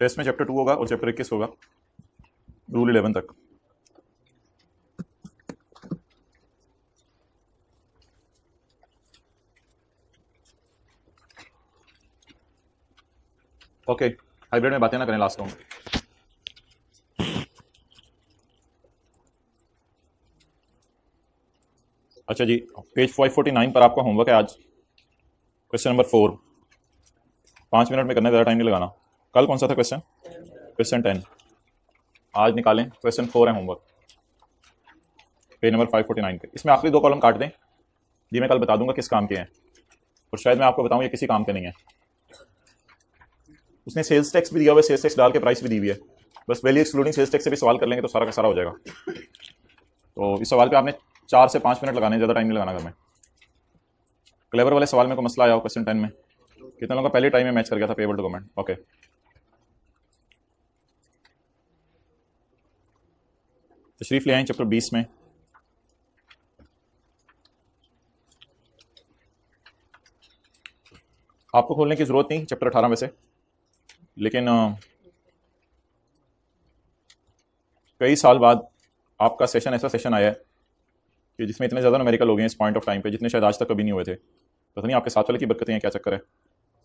Test में chapter two होगा और चैप्टर इक्कीस होगा रूल इलेवन तक ओके हाइब्रिड में बातें ना करें लास्ट में अच्छा जी पेज 549 पर आपका होमवर्क है आज क्वेश्चन नंबर फोर पाँच मिनट में करना ज़्यादा टाइम नहीं लगाना कल कौन सा था क्वेश्चन क्वेश्चन टेन आज निकालें क्वेश्चन फोर है homework page number five forty nine पे इसमें आखिरी दो कॉलम काट दें जी मैं कल बता दूंगा किस काम के हैं और शायद मैं आपको बताऊं ये किसी काम के नहीं है उसने सेल्स टैक्स भी दिया हुआ है सेल्स टैक्स डाल के प्राइस भी दी हुई है बस वैल्यू एक्सक्लूडिंग सेल्स टैक्स से भी सवाल कर लेंगे तो सारा का सारा हो जाएगा तो इस सवाल पे आपने चार से पाँच मिनट लगाने ज़्यादा टाइम नहीं लगाना घर में क्लेवर वाले सवाल में को मसला आया हो क्वेश्चन टेन में कितने लोगों का पहले टाइम में मैच कर गया था पेबल डॉक्यूमेंट ओके तशरीफ ले आए चैप्टर बीस में आपको खोलने की ज़रूरत नहीं चैप्टर अठारह में से लेकिन कई साल बाद आपका सेशन ऐसा सेशन आया है कि जिसमें इतने ज़्यादा अमेरिका लोग हैं इस पॉइंट ऑफ टाइम पे जितने शायद आज तक कभी नहीं हुए थे पता तो नहीं आपके साथ वाले की बरकतें हैं क्या चक्कर है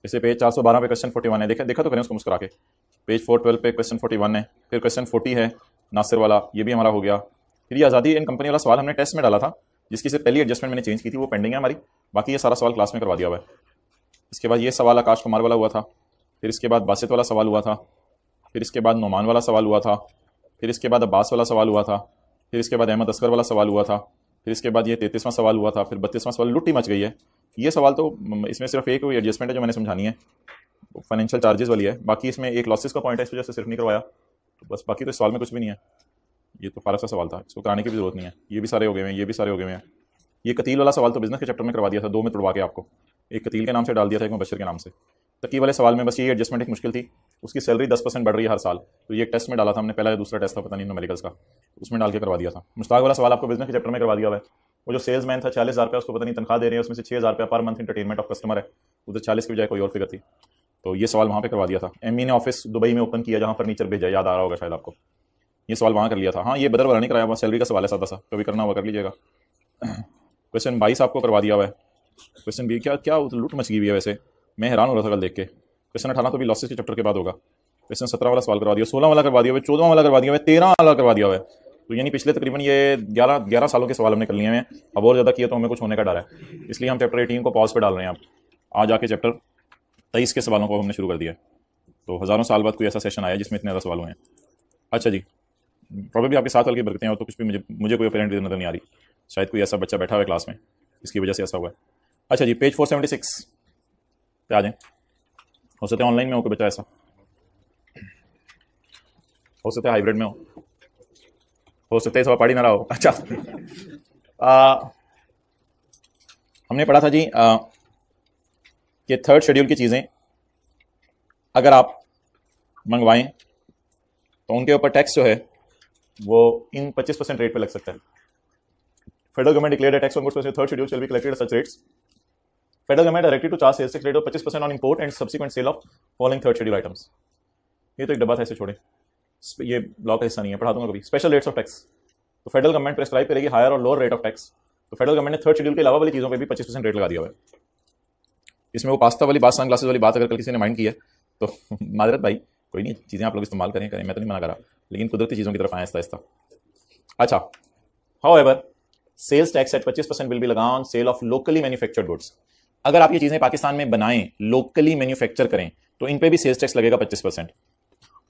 जैसे पेज 412 पे क्वेश्चन 41 है देखा देखा तो करें उसको मुस्करा के पेज 412 पे क्वेश्चन 41 है फिर क्वेश्चन 40 है नासिर वाला ये भी हमारा हो गया फिर ये आज़ादी इन कंपनी वाला सवाल हमने टेस्ट में डाला था जिसकी से पहली एडजस्टमेंट मैंने चेंज की थी वो पेंडिंग है हमारी बाकी ये सारा सवाल क्लास में करवा दिया हुआ है इसके बाद ये सवाल आकाश कुमार वाला हुआ था फिर इसके बाद बासित वाला सवाल हुआ था फिर इसके बाद नुमान वाला सवाल हुआ था फिर इसके बाद अब्बास वाला सवाल हुआ था फिर इसके बाद अहमद असगर वाला सवाल हुआ था फिर इसके बाद ये तैतीसवां सवाल हुआ था फिर बत्तीसवां सवाल लुट्टी मच गई है ये सवाल तो इसमें सिर्फ एक एडजस्टमेंट है जो मैंने समझानी है फाइनेंशियल चार्जेस वाली है बाकी इसमें एक लॉसेस का पॉइंट है इस वजह से सिर्फ नहीं करवाया तो बस बाकी तो सवाल में कुछ भी नहीं है ये तो फारक सा सवाल था इसको कराने की भी जरूरत नहीं है ये भी सारे हो गए हैं ये भी सारे हो गए हैं ये कतील वाला सवाल तो बिजनेस के चैप्टर में करवा दिया था दो में तोड़वा के आपको एक कतील के नाम से डाल दिया था एक मुबशर के नाम से तकी तो वाले सवाल में बस ये एडजस्टमेंट एक मुश्किल थी उसकी सैलरी दस परसेंट बढ़ रही है हर साल तो ये एक टेस्ट में डाला था हमने पहला या दूसरा टेस्ट था पता नहीं मेडिकल्स का तो उसमें डाल के करवा दिया था मुश्ताक वाला सवाल आपको बिजनेस के चैप्टर में करवा दिया हुआ है वो जो सेल्स मैन था चालीस हज़ार रुपया उसको पता नहीं तनखा दे रहे हैं उसमें से छः हज़ार रुपया per month entertainment of customer है उधर चालीस की बजाय कोई और फिक्र थी तो ये सवाल वहाँ पे करवा दिया था एम e ने ऑफिस दुबई में ओपन किया जहाँ फर्नीचर भेजा याद आ रहा होगा शायद आपको ये सवाल वहाँ कर लिया था हाँ ये बदर वाला नहीं कराया हुआ सैलरी का सवाल है सादा सा कभी करना हुआ कर लीजिएगा क्वेश्चन बाईस आपको करवा दिया हुआ है क्वेश्चन बी क्या क्या लुट मच गई हुई है वैसे मैं हैरान हो रहा था कल देख के क्वेश्चन अठारह तो भी लॉसेज के चैप्टर के बाद होगा क्वेश्चन सत्रह वाला सवाल करवा दिया सोलह वाला करवा दिया हुआ चौदह वाला करवा दिया हुआ तेरह वाला करवा दिया हुआ है तो यानी पिछले तकरीबन ये ग्यारह ग्यारह सालों के सवाल हमने कर लिए हैं अब और ज़्यादा किया तो हमें कुछ होने का डर है इसलिए हम चैप्टर एटीन को पॉज पर डाल रहे हैं आप आज आके चैप्टर तेईस के सवालों को हमने शुरू कर दिया तो हज़ारों साल बाद कोई ऐसा सेशन आया जिसमें इतने ज़्यादा सवाल हुए हैं अच्छा जी प्रॉब्लम आपके साथ हल्के बरकते हैं और तो कुछ भी मुझे मुझे कोई अपेरेंट नज़र नहीं आ रही शायद कोई ऐसा बच्चा बैठा हुआ है क्लास में इसकी वजह से ऐसा हुआ है अच्छा जी पेज फोर सेवेंटी सिक्स पे आ जाएँ हो सकता है ऑनलाइन में हो कोई बच्चा ऐसा हो सकता है हाइब्रिड में हो हो सकता है इस पहाड़ी पढ़ी ना रहा हो अच्छा आ, हमने पढ़ा था जी आ, कि थर्ड शेड्यूल की चीज़ें अगर आप मंगवाएं तो उनके ऊपर टैक्स जो है वो इन 25 परसेंट रेट पे लग सकता है federal government declare tax on goods third schedule shall be collected such rates federal government directly to charge sales tax rate of 25 percent on import and subsequent sale of following third schedule items ये तो एक डब्बा था ऐसे छोड़े ये block का हिस्सा नहीं है पढ़ा दूंगा कभी स्पेशल रेट्स ऑफ टैक्स तो फेडरल गवर्नमेंट प्रेस्क्राइब करेगी हायर और लोअर रेट ऑफ टैक्स तो फेडरल गवर्नमेंट ने थर्ड शेड्यूल के अलावा वाली चीज़ों पर भी पच्चीस परसेंट रेट लगा दिया हुआ है इसमें वो पास्ता वाली बात सन ग्लासेस वाली बात अगर कल किसी ने माइंड की है तो माजरत भाई कोई नहीं चीज़ें आप लोग इस्तेमाल करें करें मैं तो नहीं मना करा लेकिन कुदरती चीज़ों की तरफ आएँ आहिस्ता आहिस्ता अच्छा however sales tax at पच्चीस परसेंट विल बी लगा on sale of locally manufactured goods अगर आप ये चीज़ें पाकिस्तान में बनाएं लोकली मैन्युफैक्चर करें तो इन पर भी सेल्स टैक्स लगेगा पच्चीस percent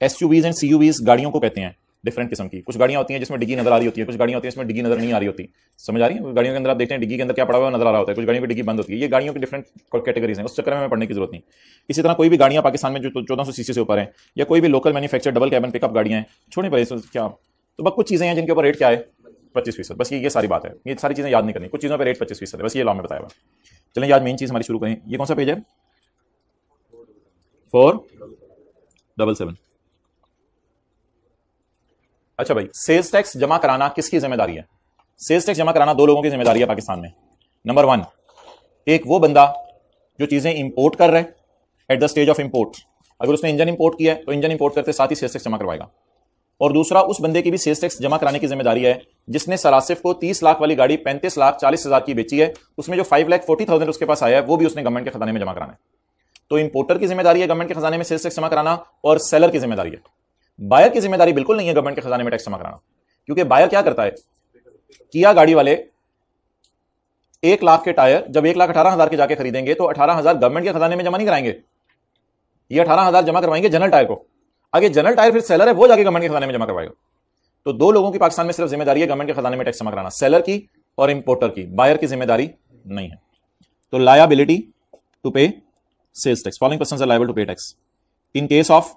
S U Vs and C U Vs गाड़ियों को कहते हैं डिफरेंट किस्म की कुछ गाड़ियाँ होती हैं जिसमें डिग्गी नजर आ रही होती है कुछ गाड़ियाँ होती हैं जिसमें डिग्गी नजर नहीं आ रही होती समझ आ रही है गाड़ियों के अंदर आप देखते हैं डिग्गी के अंदर क्या पड़ा हुआ नजर आ रहा होता है कुछ गाड़ियों की डिग्गी बंद होती है ये गाड़ियों की डिफरेंट कैटेगरीज हैं उस चक्कर में हमें पढ़ने की जरूरत नहीं इसी तरह कोई भी गाड़ियाँ पाकिस्तान में जो चौदह सौ सीसी से ऊपर है या कोई भी local manufacture double cabin pickup गाड़ियाँ हैं छोड़ने पर क्या तो बस कुछ चीज़ें हैं जिनके ऊपर रेट क्या है पच्चीस फीसद बस ये ये सारी बात है ये सारी चीज़ें याद नहीं करनी कुछ चीज़ों पर रेट पच्चीस फीसद है बस ये लॉ में बताया हुआ चलें आज मेन चीज़ हमारी शुरू करें ये कौन सा पेज है फोर डबल सेवन अच्छा भाई सेल्स टैक्स जमा कराना किसकी जिम्मेदारी है सेल्स टैक्स जमा कराना दो लोगों की जिम्मेदारी है पाकिस्तान में नंबर वन एक वो बंदा जो चीज़ें इंपोर्ट कर रहा है at the stage of import अगर उसने इंजन इंपोर्ट किया है तो इंजन इंपोर्ट करते साथ ही सेल्स टैक्स जमा करवाएगा और दूसरा उस बंदे की भी सेल्स टैक्स जमा कराने की जिम्मेदारी है जिसने सरासिफ को 30 लाख वाली गाड़ी पैंतीस लाख चालीस हज़ार की बेची है उसमें जो 5 लाख 40 थाउजेंड उसके पास आया है वो भी उसने गवर्नमेंट के खजाने में जमा कराना है तो इंपोर्टर की जिम्मेदारी है गवर्नमेंट के खजाने में सेल्स टैक्स जमा कराना और सेलर की जिम्मेदारी है बायर की जिम्मेदारी बिल्कुल नहीं है गवर्नमेंट के खजाने में टैक्स जमा कराना क्योंकि बायर क्या करता है किया गाड़ी वाले एक लाख के टायर जब एक लाख अठारह हजार के जाके खरीदेंगे तो अठारह हजार गवर्नमेंट के खजाने में जमा नहीं कराएंगे ये अठारह हजार जमा करवाएंगे जनरल टायर को आगे जनरल टायर फिर सेलर है वो जाके गवर्नमेंट के खजाने में जमा करवाएगा तो दो लोगों की पाकिस्तान में सिर्फ जिम्मेदारी है गवर्नमेंट के खजाने में टैक्स जमा कराना सेलर की और इंपोर्टर की बायर की जिम्मेदारी नहीं है तो liability to pay sales tax following person are liable to pay tax in case of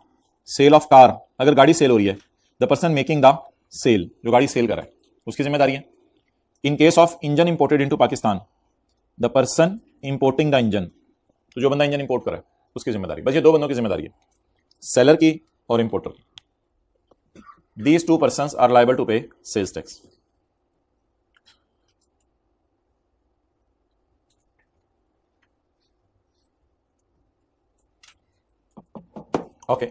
sale of car अगर गाड़ी सेल हो रही है the person making the sale जो गाड़ी सेल कर रहा है उसकी जिम्मेदारी है in case of engine imported into Pakistan the person importing the engine तो जो बंदा इंजन इंपोर्ट कर रहा है उसकी जिम्मेदारी बस ये दो बंदों की जिम्मेदारी है सेलर की और इंपोर्टर की these two person are liable to pay sales tax Okay.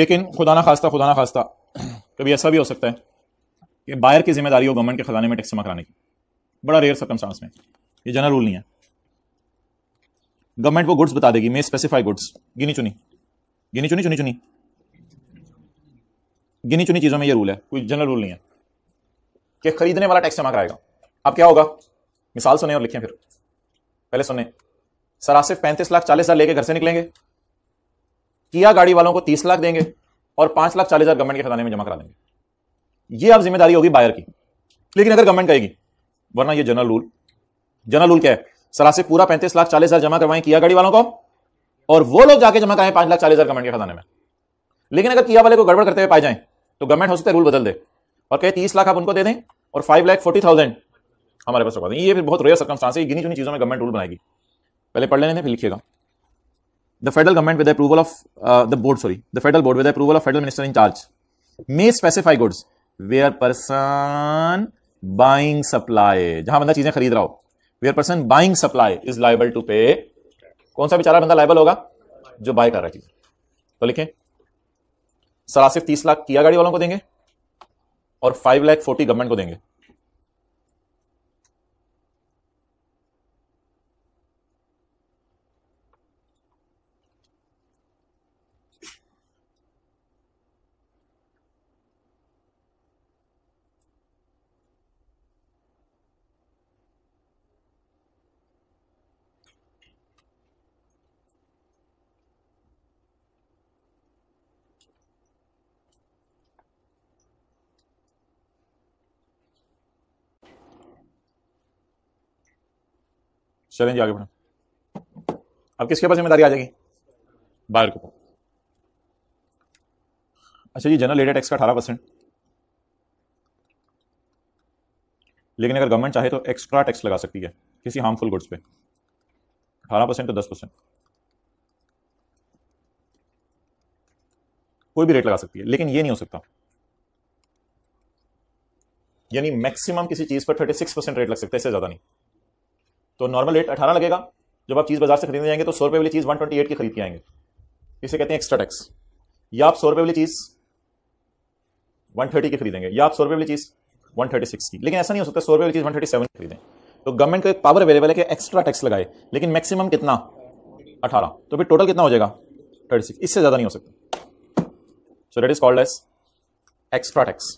लेकिन खुदा ना खास्ता खुदा ना खास्ता कभी ऐसा भी हो सकता है कि बायर की जिम्मेदारी हो गवर्नमेंट के खजाने में टैक्स जमा कराने की बड़ा रेयर सर्कमस्टांस में ये जनरल रूल नहीं है गवर्नमेंट वो गुड्स बता देगी मे स्पेसिफाई गुड्स गिनी चुनी गिनी चुनी चुनी चुनी गिनी चुनी चीज़ों में ये रूल है कोई जनरल रूल नहीं है कि खरीदने वाला टैक्स जमा कराएगा अब क्या होगा मिसाल सुने और लिखें फिर पहले सुने सर आसिफ पैंतीस लाख चालीस हजार लेके घर से निकलेंगे किया गाड़ी वालों को तीस लाख देंगे और पांच लाख चालीस हजार गवर्नमेंट के खजाने में जमा करा देंगे ये अब जिम्मेदारी होगी बायर की लेकिन अगर गवर्नमेंट कहेगी वरना ये जनरल रूल जनरल रूल क्या है सरासे पूरा पैंतीस लाख चालीस हजार जमा करवाएं किया गाड़ी वालों को और वो लोग जाके जमा कराएं पांच लाख चालीस हजार गवर्नमेंट के खजाने में लेकिन अगर किया वाले को गड़बड़ करते हुए पाए जाए तो गवर्नमेंट हो सकता है रूल बदल दे और कहे तीस लाख आप उनको दे दें और फाइव लाख फोर्टी थाउजेंड हमारे पास रखवा दें ये बहुत रेयर सर्कमस्टांस है गिनी चुनी चीजों में गवर्नमेंट रूल बनाएगी पहले पढ़ लेने फिर लिखिएगा the federal government with the approval of uh, the board sorry the federal board with the approval of federal minister in charge may specify goods where person buying supply jahan banda cheeze khareed raha ho where person buying supply is liable to pay kaun sa bechara banda liable hoga jo buy kar raha hai to likhe sara sirf 30 lakh किया gaadi walon ko denge और 5 lakh 40 government को देंगे चलें जी आगे बढ़ो अब किसके पास जिम्मेदारी आ जाएगी बायर को अच्छा जी जनरल एडेड टैक्स का अठारह परसेंट लेकिन अगर गवर्नमेंट चाहे तो एक्स्ट्रा टैक्स लगा सकती है किसी हार्मफुल गुड्स पे अठारह परसेंट तो दस परसेंट कोई भी रेट लगा सकती है लेकिन ये नहीं हो सकता यानी मैक्सिमम किसी चीज़ पर थर्टी सिक्स परसेंट रेट लग सकता है इससे ज़्यादा नहीं तो नॉर्मल रेट अठारह लगेगा जब आप चीज़ बाजार से खरीदने जाएंगे तो सौ रुपये वाली चीज़ वन ट्वेंटी एट की खरीद के आएंगे इसे कहते हैं एक्स्ट्रा टैक्स या आप सौ रुपये वाली चीज़ वन थर्टी की खरीदेंगे या आप सौ रुपये वाली चीज़ वन थर्टी सिक्स की लेकिन ऐसा नहीं हो सकता सौ रुपये वाली चीज़ वन थर्टी सेवन खरीदें तो गवर्नमेंट को एक पावर अवेलेबल है कि एक्स्ट्रा टैक्स लगाए लेकिन मैक्सिमम कितना अठारह तो फिर टोटल कितना हो जाएगा थर्टी सिक्स इससे ज़्यादा नहीं हो सकता so that is called as extra tax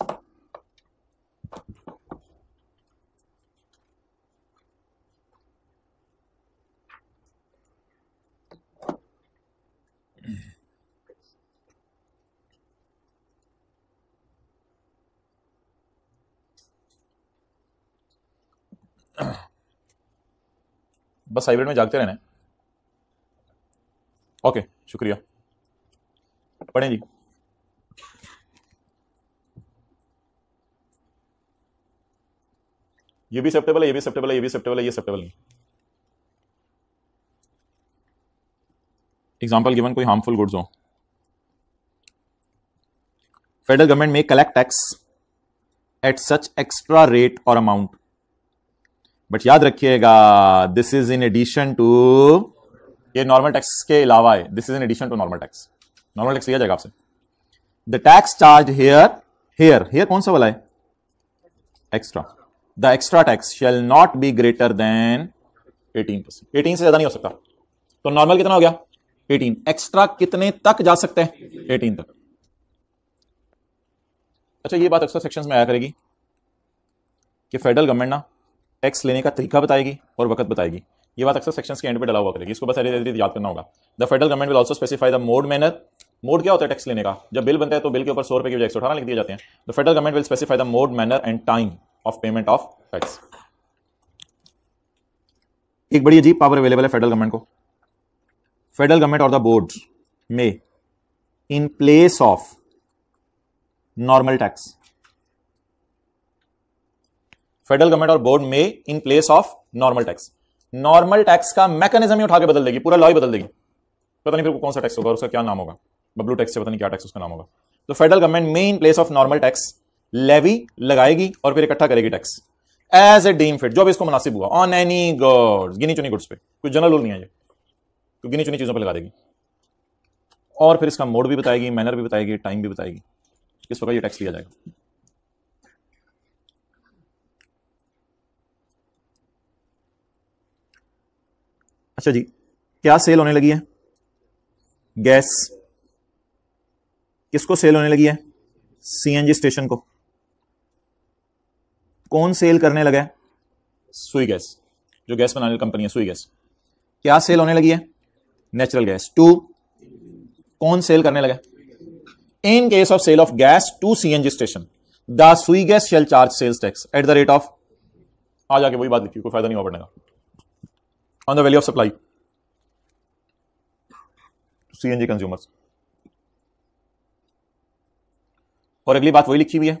बस हाइब्रिड में जागते रहना ओके शुक्रिया पढ़ें जी ये भी सेप्टेबल है ये भी सेप्टेबल है ये भी सेप्टेबल है ये सेप्टेबल नहीं एग्जाम्पल गिवन कोई हार्मफुल गुड्स हो फेडरल गवर्नमेंट में collect tax at such extra rate और अमाउंट बट याद रखिएगा this is in addition to ये नॉर्मल टैक्स के अलावा है this is in addition to normal tax normal tax लिया जाएगा आपसे the tax charge here here here कौन सा वाला है extra the extra tax shall not be greater than 18 percent eighteen से ज्यादा नहीं हो सकता तो नॉर्मल कितना हो गया 18 एक्स्ट्रा कितने तक जा सकते हैं 18 तक अच्छा ये बात अक्सर सेक्शंस में आया करेगी कि फेडरल गवर्नमेंट ना टैक्स लेने का तरीका बताएगी और वक्त बताएगी ये बात अक्सर सेक्शन के एंड पे डला हुआ करेगी इसको बस धीरे धीरे याद करना होगा the federal government will also specify the mode manner mode क्या होता है टैक्स लेने का जब बिल बनता है तो बिल के ऊपर सौ रुपए की वजह से अठारह लिख दिए जाते हैं the federal government will specify the mode manner and time of payment of tax एक बड़ी अजीब पावर अवेलेबल है फेडरल गवर्नमेंट को फेडरल गवर्नमेंट और द बोर्ड में in place of normal tax federal government और बोर्ड में in place of normal tax normal tax का मैकेनिज्म ही उठा के बदल देगी पूरा लॉ ही बदल देगी पता नहीं फिर कौन सा टैक्स होगा उसका क्या नाम होगा बब्लू टैक्स से पता नहीं क्या टैक्स उसका नाम होगा तो फेडरल गवर्नमेंट में in place of normal tax levy लगाएगी और फिर इकट्ठा करेगी tax as a deem fit जो भी इसको मुनासिब हुआ ऑन एनी गुड्स गिनी चुनी गुड्स पे कुछ जनरल रूल नहीं है ये तो गिनी चुनी चीजों पर लगा देगी और फिर इसका मोड भी बताएगी मैनर भी बताएगी टाइम भी बताएगी किस वक्त ये टैक्स लिया जाएगा अच्छा जी क्या सेल होने लगी है गैस किसको सेल होने लगी है सीएनजी स्टेशन को कौन सेल करने लगा है सुई गैस जो गैस बनाने वाली कंपनी है सुई गैस क्या सेल होने लगी है नेचुरल गैस टू कौन सेल करने लगा in case of sale of gas to CNG station the Sui gas shall charge sales tax at the rate of आ जाके वही बात लिखी कोई फायदा नहीं हो पड़ेगा on the value of supply to CNG consumers. और अगली बात वही लिखी हुई है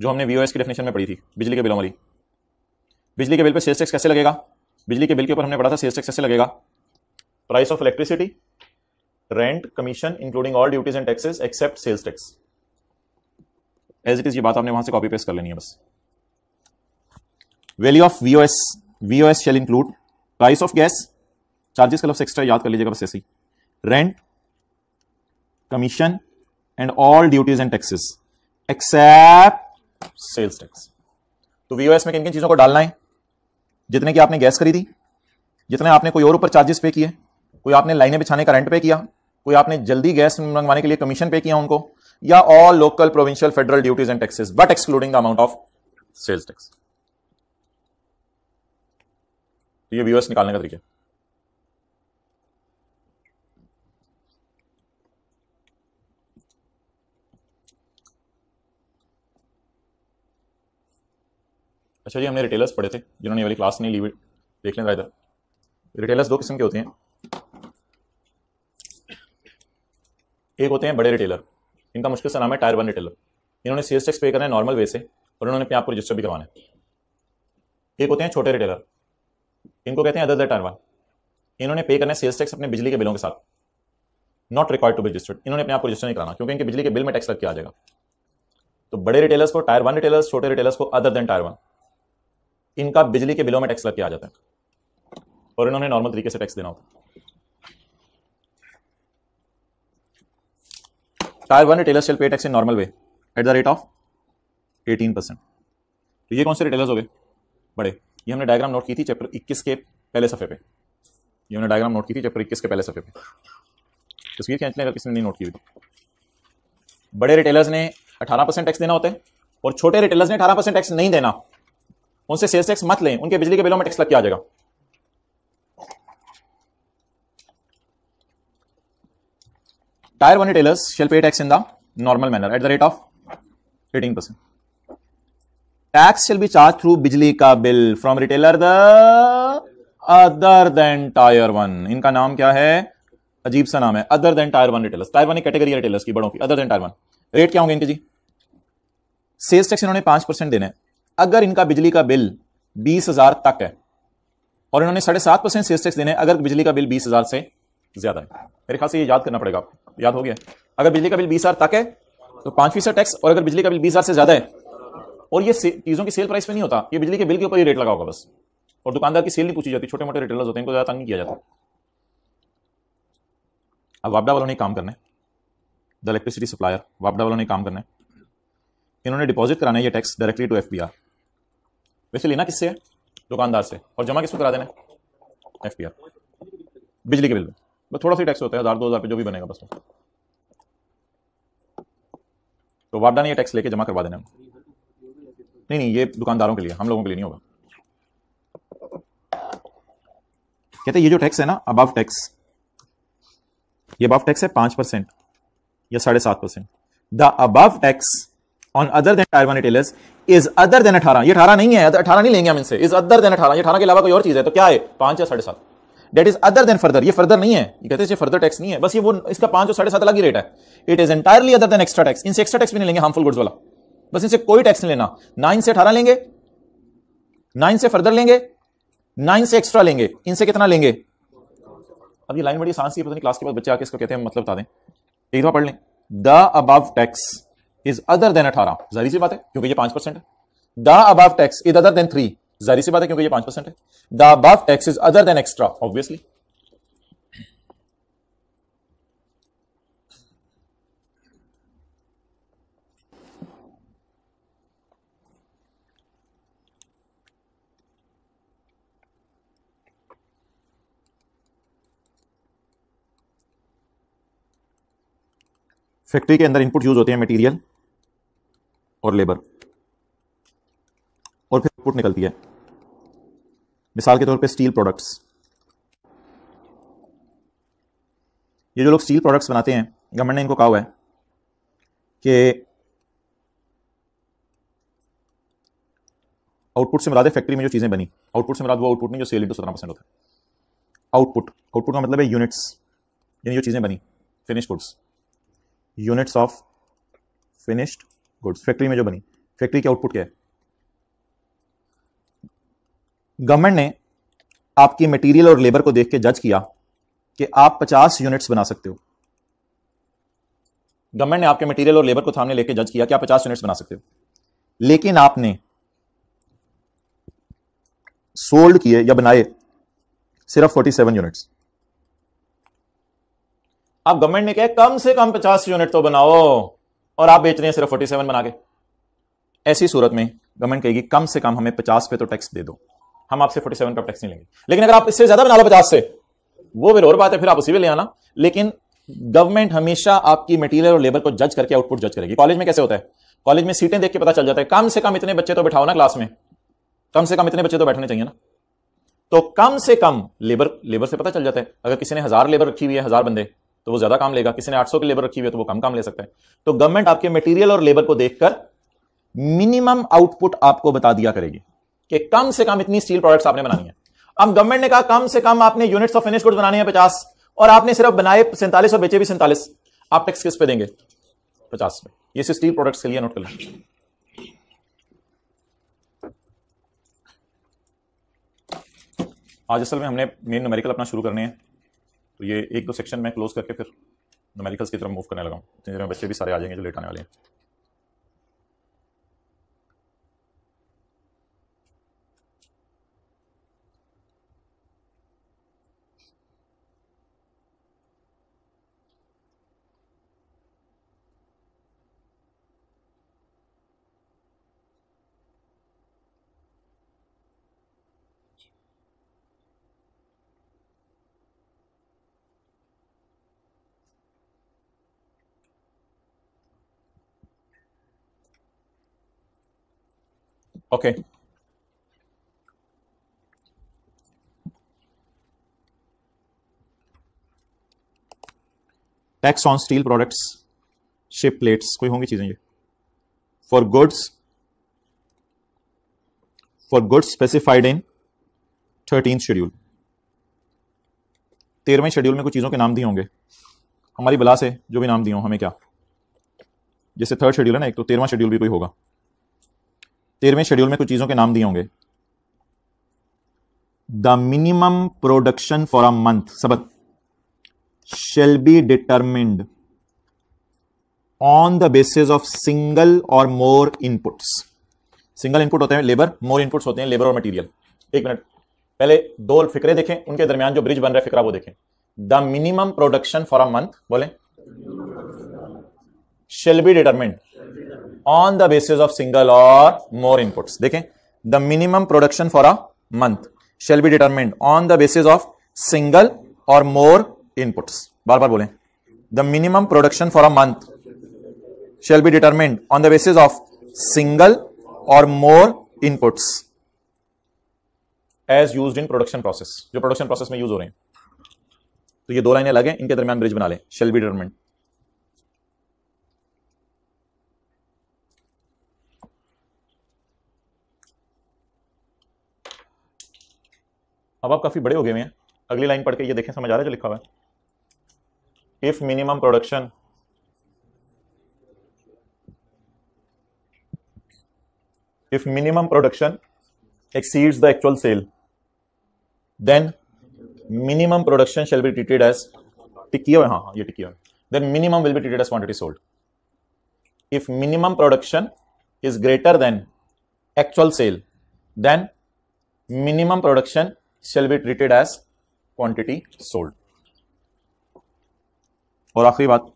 जो हमने एस की डेफिनेशन में पढ़ी थी बिजली के बिलों वाली बिजली के बिल पर सेल्स टैक्स कैसे लगेगा बिजली के बिल के ऊपर हमने पढ़ा था सेल्स टैक्स कैसे लगेगा price of electricity rent commission including all duties and taxes except sales tax as it is ये बात आपने वहां से कॉपी पेस्ट कर लेनी है बस value of S V O S shall include price of gas charges का लफ्स एक्स्ट्रा याद कर लीजिएगा बस ऐसे ही rent commission and all duties and taxes except sales tax तो वीओएस में किन किन चीज़ों को डालना है जितने की आपने गैस खरीदी जितने आपने कोई और ऊपर चार्जेस पे किए कोई आपने लाइनें बिछाने का रेंट पे किया कोई आपने जल्दी गैस मंगवाने के लिए कमीशन पे किया उनको या all local provincial federal duties and taxes but excluding the amount of sales tax तो ये व्यूअर्स निकालने का तरीका अच्छा जी हमने रिटेलर्स पढ़े थे जिन्होंने वाली क्लास नहीं ली हुई देख लेना इधर रिटेलर्स दो किस्म के होते हैं एक होते हैं बड़े रिटेलर इनका मुश्किल से नाम है टायर वन रिटेलर इन्होंने सेल्स टैक्स पे करना है नॉर्मल वे से और इन्होंने अपने आपको को रजिस्टर भी करवाना है एक होते हैं छोटे रिटेलर इनको कहते हैं अदर वन इन्होंने पे करना सेल्स टैक्स अपने बिजली के बिलों के साथ नॉट रिक्वायर्ड टू रजिस्टर्ड इन्होंने अपने आप को रजिस्टर नहीं कराना क्योंकि इनके बिजली के बिल में टैक्स लग के आ जाएगा तो बड़े रिटेलर्स को टायर वन रिटेलर्स छोटे रिटेलर्स को अदर देन टायर वन इनका बिजली के बिलों में टैक्स लग के आ जाता है और इन्होंने नॉर्मल तरीके से टैक्स देना होता tier one retailers shall pay tax in normal way at the rate of eighteen percent तो ये कौन से रिटेलर्स हो गए बड़े ये हमने डायग्राम नोट की थी चैप्टर 21 के पहले सफ़े पे ये हमने डायग्राम नोट की थी चैप्टर 21 के पहले सफ़े पे तस्वीर तो खींचने अगर किसी ने नहीं नोट की हुई बड़े रिटेलर्स ने 18 परसेंट टैक्स देना होता है और छोटे रिटेलर्स ने 18 परसेंट टैक्स नहीं देना उनसे सेल्स टैक्स मत लें उनके बिजली के बिलों में टैक्स लग के आ जाएगा tier one retailers shall pay tax in the normal manner at the rate of eighteen percent tax shall be charge through बिजली का bill from retailer the other than tier one इनका नाम क्या है अजीब सा नाम है other than tier one retailer tier one एक कैटेगरी है रिटेलर्स की बड़ों की other than tier one rate क्या होंगे इनके जी सेल्स टैक्स इन्होंने पांच परसेंट देना है अगर इनका बिजली का बिल बीस हजार तक है और इन्होंने साढ़े सात परसेंट सेल्स टैक्स देना है अगर बिजली का बिल बीस हजार से ज्यादा है मेरे ख्याल से ये याद करना पड़ेगा आपको याद हो गया अगर बिजली का बिल बीस हजार तक है तो पांच फीसद टैक्स और अगर बिजली का बिल बीस हजार से ज्यादा है और ये चीज़ों की सेल प्राइस पे नहीं होता ये बिजली के बिल के ऊपर ही रेट लगा होगा बस और दुकानदार की सेल नहीं पूछी जाती छोटे मोटे रिटेलर्स होते हैं इनको ज़्यादा तंग नहीं किया जाता अब वापडा वालों ने काम करना है द इलेक्ट्रिसिटी सप्लायर वापडा वालों ने काम करना है इन्होंने डिपॉजिट कराना है ये टैक्स डायरेक्टली टू एफ वैसे लेना किससे है दुकानदार से और जमा किसको करा देना है एफ बिजली के बिल में बस थोड़ा सा टैक्स होता है हज़ार दो हज़ार पे जो भी बनेगा बस तो वापडा ने ये टैक्स लेके जमा करवा देना है नहीं नहीं ये दुकानदारों के लिए हम लोगों के लिए नहीं होगा कहते ये जो टैक्स है ना अबव टैक्स ये अबव टैक्स है पांच परसेंट या साढ़े सात percent the above tax on other than tier one retailers is other than अठारह ये अठारह नहीं है अठारह नहीं लेंगे हम इनसे इज अदर देन अठारह अठारह के अलावा कोई और चीज है तो क्या है पांच या साढ़े सात that is other than further ये फर्दर नहीं है ये कहते हैं फर्दर टैक्स नहीं है बस ये वो इसका पांच और साढ़े सात अलग ही रेट है it is entirely other than extra tax इनसे एक्स्ट्रा टैक्स भी नहीं लेंगे हार्मफुल गुड्स वाला बस इनसे कोई टैक्स नहीं लेना नाइन से अठारह लेंगे नाइन से फर्दर लेंगे नाइन से एक्स्ट्रा लेंगे इनसे कितना लेंगे अब ये लाइन बड़ी सांस की पता नहीं क्लास के बाद बच्चे आके इसको कहते हैं मतलब बता दें एक बार पढ़ लें the above tax is other than अठारह जारी सी बात है क्योंकि ये पांच परसेंट है the above tax is other than three जारी सी बात है क्योंकि ये पांच परसेंट है the above tax is other than extra obviously factory के अंदर इनपुट यूज़ होते हैं मटेरियल और लेबर और फिर आउटपुट निकलती है मिसाल के तौर पे स्टील प्रोडक्ट्स ये जो लोग स्टील प्रोडक्ट्स बनाते हैं गवर्नमेंट ने इनको कहा हुआ है कि आउटपुट से मिला दे फैक्ट्री में जो चीज़ें बनी आउटपुट से मिला वो आउटपुट में जो सेल इंटू सत्रह परसेंट होता है आउटपुट आउटपुट का मतलब है यूनिट्स यानी जो चीज़ें बनी finish goods units of finished goods factory में जो बनी फैक्ट्री की आउटपुट क्या है गवर्नमेंट ने आपकी मटेरियल और लेबर को देख के जज किया कि आप 50 यूनिट्स बना सकते हो गवर्नमेंट ने आपके मटेरियल और लेबर को सामने लेके जज किया कि आप 50 यूनिट्स बना सकते हो लेकिन आपने सोल्ड किए या बनाए सिर्फ 47 यूनिट्स आप गवर्नमेंट ने कहा कम से कम पचास यूनिट तो बनाओ और आप बेच रहे हैं सिर्फ फोर्टी सेवन बना के ऐसी सूरत में गवर्नमेंट कहेगी कम से कम हमें पचास पे तो टैक्स दे दो हम आपसे फोर्टी सेवन का टैक्स नहीं लेंगे लेकिन अगर आप इससे ज्यादा बना लो पचास से वो फिर और बात है फिर आप उसी में ले आना लेकिन गवर्नमेंट हमेशा आपकी मटेरियल और लेबर को जज करके आउटपुट जज करेगी कॉलेज में कैसे होता है कॉलेज में सीटें देख के पता चल जाता है कम से कम इतने बच्चे तो बैठाओ ना क्लास में कम से कम इतने बच्चे तो बैठने चाहिए ना तो कम से कम लेबर लेबर से पता चल जाता है अगर किसी ने हजार लेबर रखी हुई है हजार बंदे तो वो ज्यादा काम लेगा किसी ने 800 की लेबर रखी हुई है तो वो कम काम ले सकता है तो गवर्नमेंट आपके मटेरियल और लेबर को देखकर मिनिमम आउटपुट आपको बता दिया करेगी कि कम से कम इतनी स्टील प्रोडक्ट्स आपने बनानी है अब गवर्नमेंट ने कहा कम से कम आपने यूनिट्स ऑफ फिनिश गुड बनाने हैं पचास और आपने सिर्फ बनाए सैंतालीस और बेचे भी सैंतालीस आप टैक्स किस पे देंगे पचास पे ये स्टील प्रोडक्ट्स के लिए नोट कर लें आज असल में हमने मेन नोमेरिकल अपना शुरू करने हैं तो ये एक दो तो सेक्शन मैं क्लोज करके फिर नोमेरिकल्स की तरफ मूव करने लगा हूँ तो इतनी बच्चे भी सारे आ जाएंगे जो लेट आने वाले हैं Okay. Tax on steel products ship plates कोई होंगी चीजें ये for goods for goods specified in thirteen schedule तेरहवें शेड्यूल में कुछ चीज़ों के नाम दिए होंगे हमारी बला से जो भी नाम दिए हों हमें क्या जैसे थर्ड शेड्यूल है ना एक तो तेरहवा शेड्यूल भी कोई होगा तेरहवें शेड्यूल में कुछ चीज़ों के नाम दिए होंगे the minimum production for a month सबक shall be determined on the basis of single और मोर इनपुट्स सिंगल इनपुट होते हैं लेबर मोर इनपुट्स होते हैं लेबर और मटेरियल एक मिनट पहले दो फिक्रे देखें उनके दरमियान जो ब्रिज बन रहा है फिक्रा वो देखें the minimum production for a month बोले shall be determined on the basis of single और मोर इनपुट्स देखें the minimum production for a month shall be determined on the basis of single और मोर इनपुट्स बार बार बोलें the minimum production for a month shall be determined on the basis of single और more inputs as use in production process जो production process में use हो रहे हैं तो ये दो लाइनें लगे इनके दरमियान ब्रिज बना ले शेल बी डिटर्मेंट अब आप काफी बड़े हो गए हैं अगली लाइन पढ़ के ये देखें समझ आ रहा है जो लिखा हुआ है if minimum production if minimum production exceeds the actual sale then minimum production shall be treated as टिकियो हाँ ये टिकियो then minimum will be treated as quantity sold if minimum production is greater than actual sale then minimum production shall be treated as quantity sold और आखिरी बात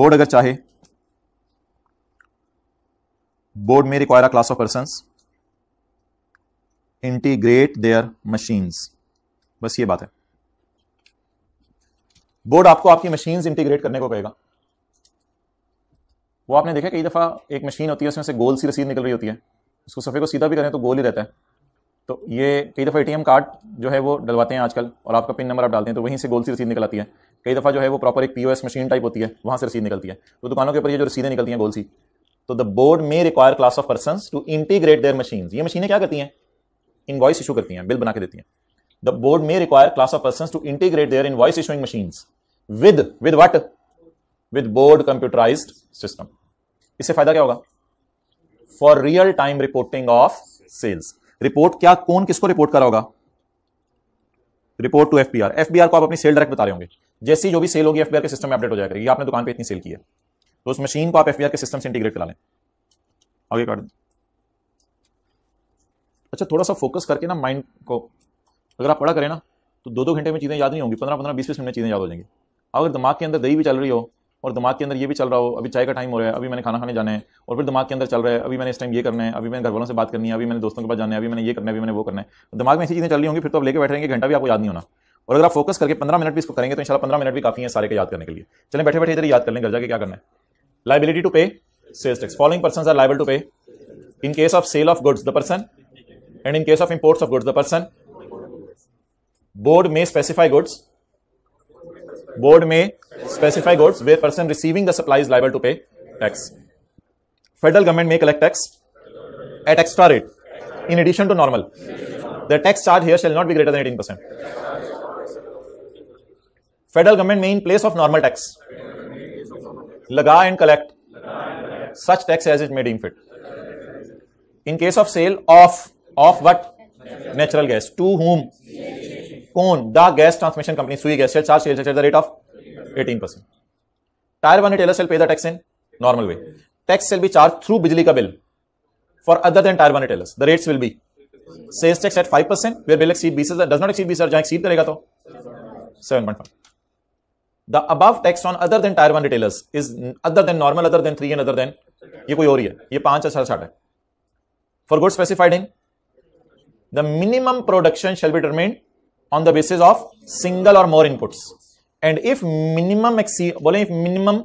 board अगर चाहे board में require a class of person integrate their machines बस ये बात है बोर्ड आपको आपकी मशीन्स इंटीग्रेट करने को कहेगा वो आपने देखा कई दफ़ा एक मशीन होती है उसमें से गोल सी रसीद निकल रही होती है उसको सफ़े को सीधा भी करें तो गोल ही रहता है तो ये कई दफ़ा ए कार्ड जो है वो डलवाते हैं आजकल और आपका पिन नंबर आप डालते हैं तो वहीं से गोल सी रसीद निकल आती है कई दफ़ा जो है वो प्रॉपर एक पी मशीन टाइप होती है वहाँ से रसीद निकलती है तो दुकानों के ऊपर ये जो रसीदें निकलती हैं गोल सी तो द बोर्ड में require class of person to integrate their machine ये मशीनें क्या करती हैं इन इशू करती हैं बिल बना के देती हैं द बोर्ड में require class of person to integrate their in issuing machine with with what with board computerize system इससे फायदा क्या होगा for real time reporting of sales report क्या कौन किसको रिपोर्ट करा होगा रिपोर्ट टू एफ एफबीआर को आप अपनी सेल डायरेक्ट बता रहे होंगे जैसी जो भी सेल होगी एफबीआर के सिस्टम में अपडेट हो जाएगा आपने दुकान पर इतनी सेल की है तो उस मशीन को आप एफबीआर के सिस्टम से इंटीग्रेट करा लें आगे कार्ड अच्छा थोड़ा सा फोकस करके ना माइंड को अगर आप पढ़ा करें ना तो दो दो घंटे में चीज़ें याद नहीं होंगी पंद्रह पंद्रह बीस बीस मिनट चीज़ें याद हो जाएंगी अगर दिमाग के अंदर दही भी चल रही हो और दिमाग के अंदर ये भी चल रहा हो अभी चाय का टाइम हो रहा है अभी मैंने खाना खाने जाना है और फिर दिमाग के अंदर चल रहा है अभी मैंने इस टाइम ये करना है अभी मैंने घर वालों से बात करनी है अभी मैंने दोस्तों के पास जाना है अभी मैंने ये करना है अभी मैंने वो करना है तो दिमाग में ऐसी चीज़ें चल रही होंगी फिर तो आप लेके बैठ रहेंगे घंटा भी आपको याद नहीं होना और अगर आप फोकस करके पंद्रह मिनट भी इसको करेंगे तो इंशाल्लाह पंद्रह मिनट भी काफी है सारे के याद करने के लिए चले बैठे बैठे इधर याद कर लें घर जाके क्या करना है liability to pay sales tax following person are liable to pay in case of sale of goods the person and in case of imports of goods the person board may specify goods Board may specify goods where person receiving the supply is liable to pay tax. Federal government may collect tax at extra rate in addition to normal. The tax charge here shall not be greater than 18%. Federal government may in place of normal tax laga and collect such tax as it may deem fit. In case of sale of of what? Natural gas. To whom? कौन the gas transmission company Sui gas charge sale charge the rate of 18 percent tier one retailer sale pay the tax in normal way tax sale be charge through बिजली का bill for other than tier one retailer the rates will be sales tax at 5 percent where bill exceed 20 does not exceed 20 sir exceed करेगा तो 7.5 the above tax on other than tier one retailers is other than normal other than 3 and other than ये कोई और ही है ये 5 और 6 है for good specified in the minimum production shall be determined on the basis of single और more inputs and if minimum exceed बोले if minimum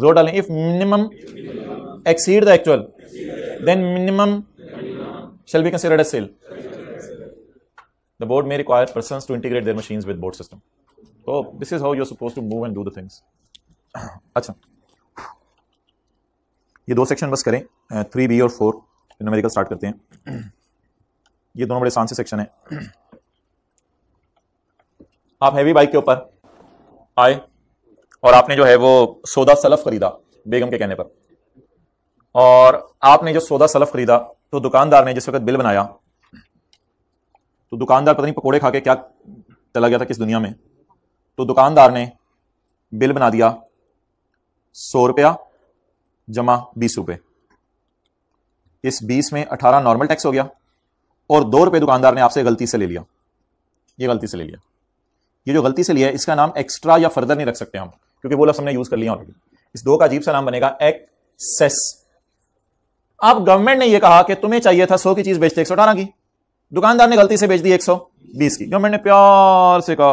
जो डालें if minimum exceed the actual then minimum shall be considered a sale the board may require person to integrate their machine with board system तो this is how you're suppose to move and do things अच्छा ये दो section बस करें three B और four numerical start करते हैं ये दोनों बड़े सांसी सेक्शन है आप हैवी बाइक के ऊपर आए और आपने जो है वो सौदा सलफ खरीदा बेगम के कहने पर और आपने जो सौदा सलफ खरीदा तो दुकानदार ने जिस वक्त बिल बनाया तो दुकानदार पता नहीं पकोड़े खा के क्या चला गया था किस दुनिया में तो दुकानदार ने बिल बना दिया सौ रुपया जमा बीस रुपये इस बीस में अठारह नॉर्मल टैक्स हो गया और दो रुपये दुकानदार ने आपसे गलती से ले लिया ये गलती से ले लिया ये जो गलती से लिया है इसका नाम एक्स्ट्रा या फर्दर नहीं रख सकते हम क्योंकि वो लफ्स हमने यूज कर लिया ऑलरेडी इस दो का अजीब सा नाम बनेगा एक्सेस अब गवर्नमेंट ने यह कहा कि तुम्हें चाहिए था सौ की चीज बेचते एक सौ की दुकानदार ने गलती से बेच दी एक बीस की गवर्नमेंट ने प्यार से कहा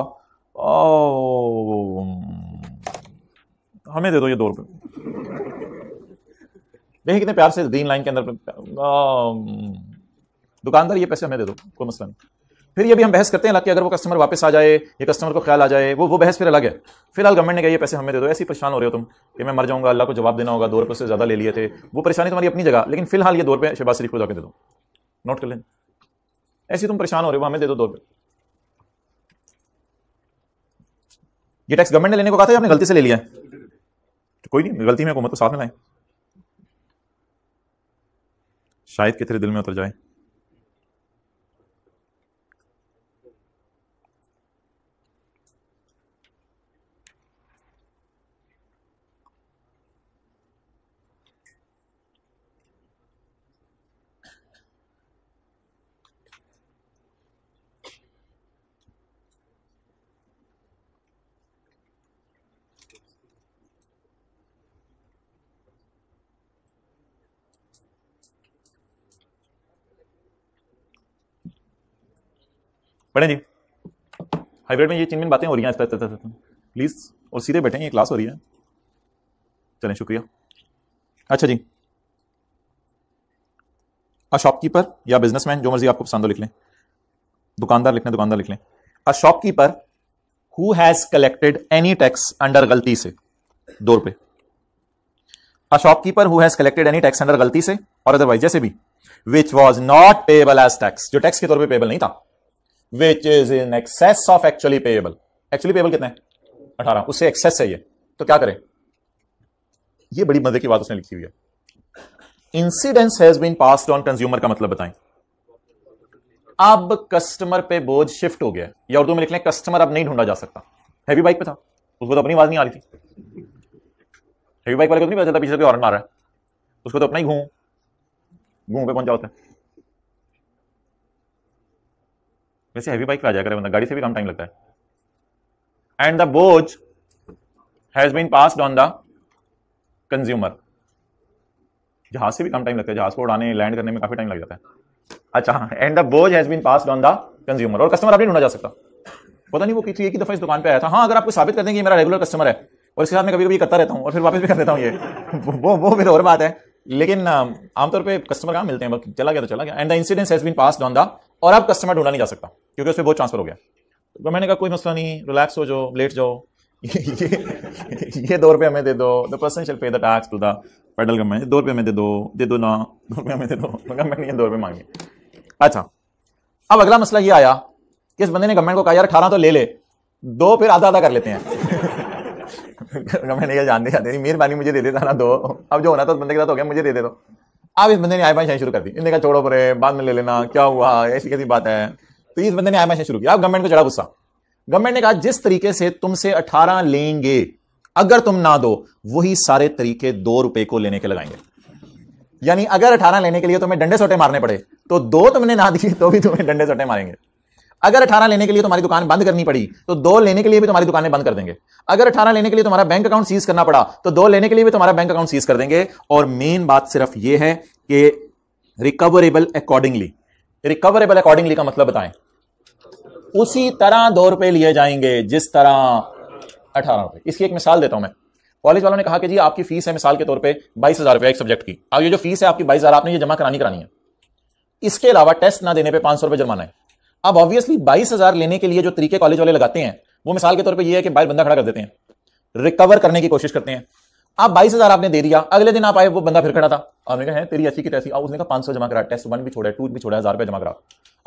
हमें दे दो ये दो रुपए देखिए कितने प्यार से ग्रीन लाइन के अंदर दुकानदार ये पैसे हमें दे दो कोई मसला नहीं फिर ये भी हम बहस करते हैं हालांकि अगर वो कस्टमर वापस आ जाए या कस्टमर को ख्याल आ जाए वो वो बहस फिर अलग है फिलहाल गवर्नमेंट ने कहा ये पैसे हमें दे दो ऐसी परेशान हो रहे हो तुम कि मैं मर जाऊंगा अल्लाह को जवाब देना होगा दो रुपये से ज़्यादा ले लिए थे वो परेशानी तुम्हारी अपनी जगह लेकिन फिलहाल ये दो रुपये शहबाज शरीफ को जाकर दे दो नोट कर लें ऐसे तुम परेशान हो रहे हो हमें दे दो रुपये ये टैक्स गवर्नमेंट ने लेने को कहा था आपने गलती से ले लिया है तो कोई नहीं गलती में हुकूमत को साथ में लाए शायद कितने दिल में उतर जाए पढ़ें जी हाइब्रिड में ये चिन्ह बातें हो रही हैं प्लीज़ और सीधे बैठें ये क्लास हो रही है चलें शुक्रिया अच्छा जी अ शॉपकीपर या बिजनेसमैन जो मर्जी आपको पसंद हो लिख लें दुकानदार लिख लें दुकानदार लिख लें a shopkeeper who has collected any tax under गलती से दो रुपए a shopkeeper who has collected any tax under गलती से और अदरवाइज जैसे भी which was not payable as tax जो टैक्स के तौर पर पेबल नहीं था which is in excess of actually payable actually payable कितना है अठारह उससे एक्सेस है ये तो क्या करें ये बड़ी मजे की बात उसने लिखी हुई है incidence has been pass on consumer का मतलब बताएं अब कस्टमर पे बोझ शिफ्ट हो गया या उर्दू में लिख लें कस्टमर अब नहीं ढूंढा जा सकता हैवी बाइक पे था उसको तो अपनी आवाज नहीं आ रही थी हैवी बाइक वाले को तो नहीं पता चलता पीछे कोई हॉर्न मार रहा है उसको तो अपना ही घूम घूम पे पहुंचा होता तो। है वैसे हैवी बाइक आ जाकर बंदा गाड़ी से भी कम टाइम लगता है एंड द बोज has been passed on the consumer जहाज से भी कम टाइम लगता है जहाज को उड़ाने लैंड करने में काफी टाइम लग जाता है अच्छा एंड द बोज has been passed on the consumer और कस्टमर आप नहीं ढूंढा जा सकता पता नहीं वो किसी एक ही दफा इस दुकान पे आया था हाँ अगर आपको साबित कर देंगे मेरा रेगुलर कस्टमर है और इसके साथ मैं कभी कभी करता रहता हूँ और फिर वापस भी कर देता हूँ ये वो वो फिर और बात है लेकिन आमतौर पे कस्टमर कहाँ मिलते हैं चला गया तो चला गया and the incidence has been pass on the और अब कस्टमर ढूंढा नहीं जा सकता क्योंकि उसमें बहुत ट्रांसफर हो गया तो मैंने कहा कोई मसला नहीं रिलैक्स हो जाओ लेट जाओ ये, दो रुपये हमें दे दो the person shall pay the tax to the federal government दो रुपये हमें दे दो दे दो ना दो रुपये हमें दे दो गवर्नमेंट ने दो रुपये मांगे अच्छा अब अगला मसला ये आया कि इस बंदे ने गवर्नमेंट को कहा यार अठारह तो ले ले दो फिर आधा आधा कर लेते हैं गवर्नमेंट ये जान दे जाते मेहरबानी मुझे दे दे सारा दो अब जो होना था तो बंदे के साथ हो गया मुझे दे दे दो अब इस बंदे ने आई आयबाशाही शुरू कर दी इन्हें कहा छोड़ो परे बाद में ले लेना क्या हुआ ऐसी कैसी बात है तो इस बंदे ने आई आयबाशाही शुरू की अब गवर्नमेंट को चढ़ा गुस्सा गवर्नमेंट ने कहा जिस तरीके से तुमसे अठारह लेंगे अगर तुम ना दो वही सारे तरीके दो रुपए को लेने के लगाएंगे यानी अगर अठारह लेने के लिए तुम्हें डंडे सोटे मारने पड़े तो दो तुमने ना दिए तो भी तुम्हें डंडे सोटे मारेंगे अगर अठारह लेने के लिए तुम्हारी दुकान बंद करनी पड़ी तो दो लेने के लिए भी तुम्हारी दुकानें बंद कर देंगे अगर अठारह लेने के लिए तुम्हारा बैंक अकाउंट सीज करना पड़ा तो दो लेने के लिए भी तुम्हारा बैंक अकाउंट सीज कर देंगे और मेन बात सिर्फ यह है कि रिकवरेबल अकॉर्डिंगली रिकवरेबल अकॉर्डिंगली का मतलब बताएं उसी तरह दो रुपए लिए जाएंगे जिस तरह अठारह रुपए इसकी एक मिसाल देता हूं मैं कॉलेज वालों ने कहा कि जी आपकी फीस है मिसाल के तौर पे बाईस हजार रुपया एक सब्जेक्ट की अब ये जो फीस है आपकी बाईस हजार आपने ये जमा करानी करानी है इसके अलावा टेस्ट ना देने पे पांच सौ रुपये जमाना है अब ऑब्वियसली बाईस हजार लेने के लिए जो तरीके कॉलेज वाले लगाते हैं वो मिसाल के तौर पर यह है कि बाहर बंदा खड़ा कर देते हैं रिकवर करने की कोशिश करते हैं आप बाईस हजार आपने दे दिया अगले दिन आप आए वो बंदा फिर खड़ा था आपने कहा है तेरी अच्छी की तैसी और उसने कहा पांच सौ जमा करा टेस्ट वन भी छोड़ा टू भी छोड़ा हजार रुपये जमा करा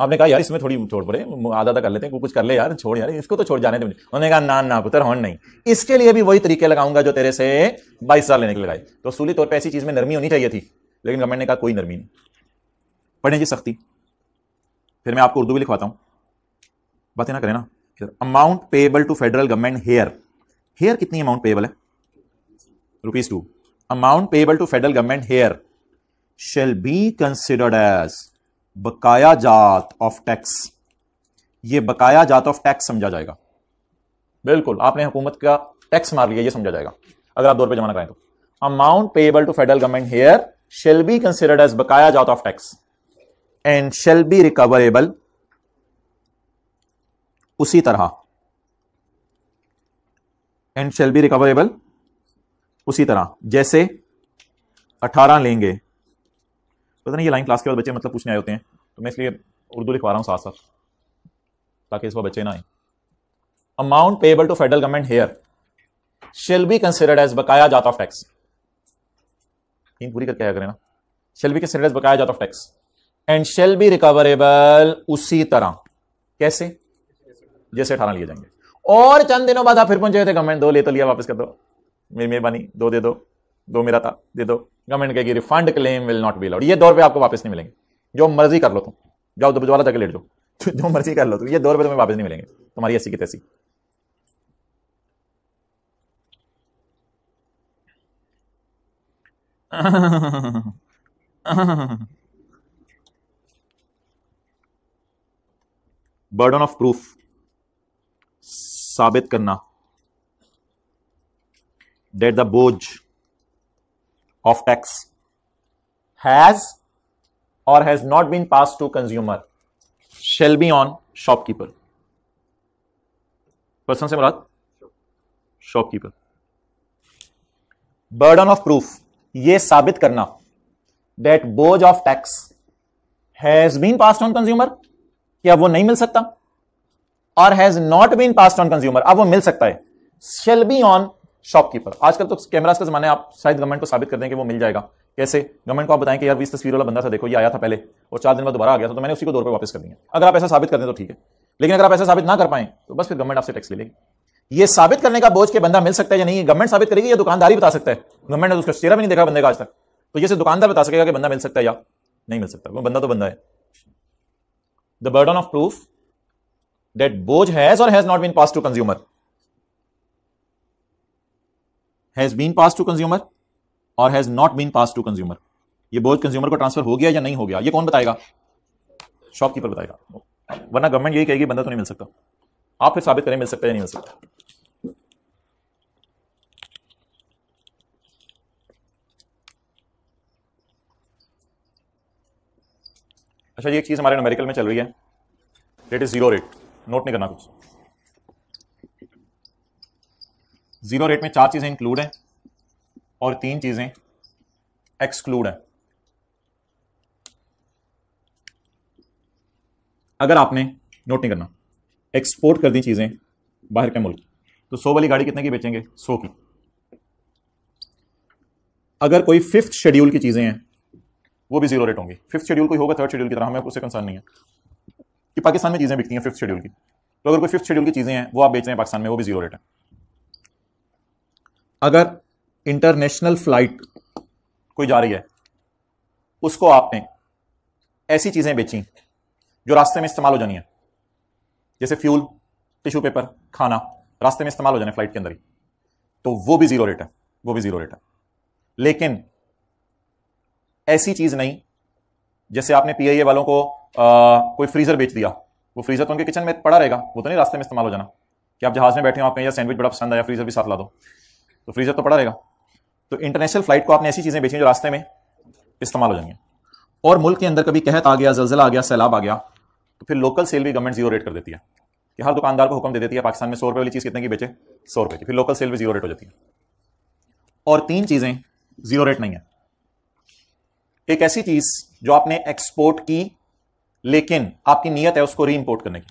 आपने कहा यार इसमें थोड़ी छोड़ पड़े आधा आधा कर लेते हैं कुछ कर ले यार छोड़ यार इसको तो छोड़ जाने दे उन्होंने कहा ना ना पुत्र हॉन नहीं इसके लिए भी वही तरीके लगाऊंगा जो तेरे से बाईस हजार लेने के लगाए तो असूली तौर पर ऐसी चीज में नरमी होनी चाहिए थी लेकिन गवर्नमेंट ने कहा कोई नरमी नहीं पढ़े की सख्ती फिर मैं आपको उर्दू भी लिखवाता हूँ बातें ना करें ना amount payable to federal government here here कितनी अमाउंट पेबल है rupees two amount payable to federal government here shall be considered as बकाया जात ऑफ टैक्स ये बकाया जात ऑफ टैक्स समझा जाएगा बिल्कुल आपने हुकूमत का टैक्स मार लिया ये समझा जाएगा अगर आप दो रुपये जमा कराएं तो amount payable to federal government here shall be considered as बकाया जात of tax and shall be recoverable उसी तरह एंड शेल बी रिकवरेबल उसी तरह जैसे 18 लेंगे पता नहीं ये लाइन क्लास के बाद बच्चे मतलब पूछने आए होते हैं तो मैं इसलिए उर्दू लिखवा रहा हूं साथ साथ ताकि इस बार बच्चे ना आए amount payable to federal government here shall be considered as बकाया जात ऑफ टैक्स पूरी करके आया करें ना शेल बी कंसिडर्ड एज बकाया जात of tax and shall be recoverable उसी तरह कैसे जैसे अठारह लिए जाएंगे और चंद दिनों बाद आप फिर पहुंचे थे गवर्नमेंट दो ले तो लिया वापस कर दो मेरी मेहरबानी दो दे दो दो मेरा था दे दो गवर्नमेंट कहेगी refund claim will not be allowed ये दो रुपये आपको वापस नहीं मिलेंगे जो मर्जी कर लो तुम जाओ दो तो बजवाला जाकर लेट जो जो मर्जी कर लो तुम ये दो रुपये तुम्हें वापस नहीं मिलेंगे तुम्हारी ऐसी की तैसी बर्डन ऑफ प्रूफ साबित करना डेट द बोज ऑफ टैक्स हैज और has not been pass to consumer shall be on shopkeeper person से मुराद शॉपकीपर बर्डन ऑफ प्रूफ ये साबित करना डेट बोझ of tax has been pass on consumer अब वो नहीं मिल सकता और has not been pass on consumer अब वो मिल सकता है शेल बी ऑन शॉपकीपर आजकल तो कैमराज का जमाने आप शायद गवर्नमेंट को साबित कर दें कि वो मिल जाएगा कैसे गवर्नमेंट को आप बताएं कि यार बीस तस्वीर वाला बंदा था देखो ये आया था पहले और चार दिन बाद दोबारा आ गया था तो मैंने उसी को दो रुपये वापस कर दिया अगर आप ऐसा साबित कर दें तो ठीक है लेकिन अगर आप ऐसा साबित ना कर पाए तो बस फिर गवर्नमेंट आपसे टैक्स ले लेगी ये साबित करने का बोझ के बंदा मिल सकता है या नहीं गवर्नमेंट साबित करेगी या दुकानदारी बता सकता है गवर्नमेंट ने तो उसका चेहरा भी नहीं देखा बंदे का आज तक तो ये दुकानदार बता सकेगा कि बंदा मिल सकता है या नहीं मिल सकता वो बंदा तो बंदा है the burden of proof that Bose has or has not been passed to consumer? Has been passed to consumer or has not been passed to consumer? ये बोझ कंज्यूमर को ट्रांसफर हो गया या नहीं हो गया ये कौन बताएगा शॉपकीपर बताएगा वरना गवर्नमेंट यही कहेगी बंदा तो नहीं मिल सकता आप फिर साबित करें मिल सकता है या नहीं मिल सकता अच्छा ये एक चीज़ हमारे नमेरिकल में चल रही है rate is zero rate note नहीं करना कुछ ज़ीरो रेट में चार चीज़ें इंक्लूड हैं और तीन चीज़ें एक्सक्लूड हैं अगर आपने नोट नहीं करना एक्सपोर्ट कर दी चीज़ें बाहर के मुल्क तो सौ वाली गाड़ी कितने की बेचेंगे सौ की अगर कोई फिफ्थ शेड्यूल की चीज़ें हैं वो भी जीरो रेट होंगी फिफ्थ शेड्यूल कोई होगा थर्ड शेड्यूल की तरह हमें उससे कंसर्न नहीं है कि पाकिस्तान में चीज़ें बिकती हैं फिफ्थ शेड्यूल की तो अगर कोई फिफ्थ शेड्यूल की चीज़ें हैं वो आप बेच रहे हैं पाकिस्तान में वो भी जीरो रेट है अगर इंटरनेशनल फ्लाइट कोई जा रही है उसको आपने ऐसी चीज़ें बेची जो रास्ते में इस्तेमाल हो जानी है जैसे फ्यूल टिश्यू पेपर खाना रास्ते में इस्तेमाल हो जाने फ्लाइट के अंदर ही तो वो भी जीरो रेट है वो भी जीरो रेट है लेकिन ऐसी चीज नहीं जैसे आपने पी वालों को आ, कोई फ्रीजर बेच दिया वो फ्रीजर तो उनके किचन में पड़ा रहेगा वो तो नहीं रास्ते में इस्तेमाल हो जाना कि आप जहाज में बैठे हो आपको या सैंडविच बड़ा पसंद आया फ्रीजर भी साथ ला दो तो फ्रीजर तो पड़ा रहेगा तो इंटरनेशनल फ्लाइट को आपने ऐसी चीजें बेची जो रास्ते में इस्तेमाल हो जाएंगे और मुल्क के अंदर कभी कहत आ गया जलजला आ गया सैलाब आ गया तो फिर लोकल सेल भी गवर्नमेंट जीरो रेट कर देती है कि हर दुकानदार को हुक्म दे देती है पाकिस्तान में सौ रुपये वाली चीज़ कितने की बेचे सौ रुपये की फिर लोकल सेल भी जीरो रेट हो जाती है और तीन चीज़ें जीरो रेट नहीं है एक ऐसी चीज जो आपने एक्सपोर्ट की लेकिन आपकी नीयत है उसको री इंपोर्ट करने की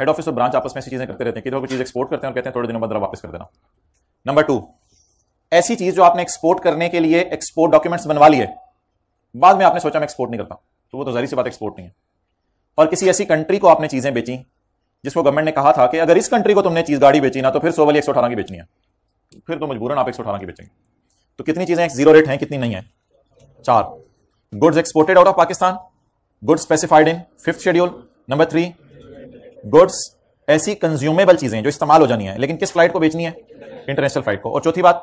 हेड ऑफिस और ब्रांच आपस में ऐसी चीजें करते रहते हैं कि तो चीज एक्सपोर्ट करते हैं और कहते हैं थोड़े दिनों बाद वापस कर देना नंबर टू ऐसी चीज जो आपने एक्सपोर्ट करने के लिए एक्सपोर्ट डॉक्यूमेंट्स बनवा लिए बाद में आपने सोचा मैं एक्सपोर्ट नहीं करता तो वो तो जारी सी बात एक्सपोर्ट नहीं है और किसी ऐसी कंट्री को आपने चीजें बेची जिसको गवर्नमेंट ने कहा था कि अगर इस कंट्री को तुमने चीज गाड़ी बेची ना तो फिर सो वाली एक की बेचनी है फिर तो मजबूरन आप एक की बेचेंगे तो कितनी चीजें जीरो रेट हैं कितनी नहीं है चार goods exported out of Pakistan goods specified in fifth schedule number three goods ऐसी कंज्यूमेबल चीजें जो इस्तेमाल हो जानी है लेकिन किस फ्लाइट को बेचनी है इंटरनेशनल फ्लाइट को और चौथी बात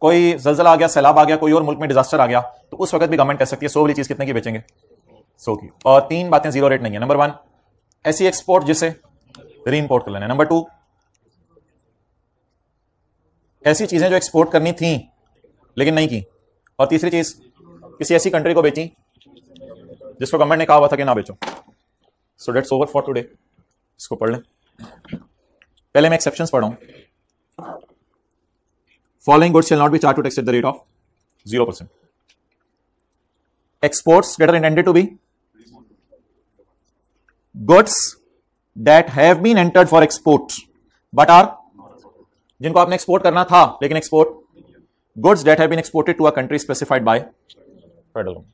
कोई जलजला आ गया सैलाब आ गया कोई और मुल्क में डिजास्टर आ गया तो उस वक्त भी गवर्नमेंट कह सकती है सो वाली चीज कितने की बेचेंगे सो की और तीन बातें जीरो रेट नहीं है नंबर वन ऐसी एक्सपोर्ट जिसे री इम्पोर्ट कर लेना नंबर टू ऐसी चीजें जो एक्सपोर्ट करनी थी लेकिन नहीं की और तीसरी चीज किसी ऐसी कंट्री को बेची जिसको गवर्नमेंट ने कहा हुआ था कि ना बेचो so that's over for today इसको पढ़ लें पहले मैं एक्सेप्शन पढ़ाऊँ following goods not be charge to tax at the rate of zero percent exports that are intended to be goods that have been entered for export but are जिनको आपने export करना था लेकिन export goods that have been exported to a country specified by federal होंगे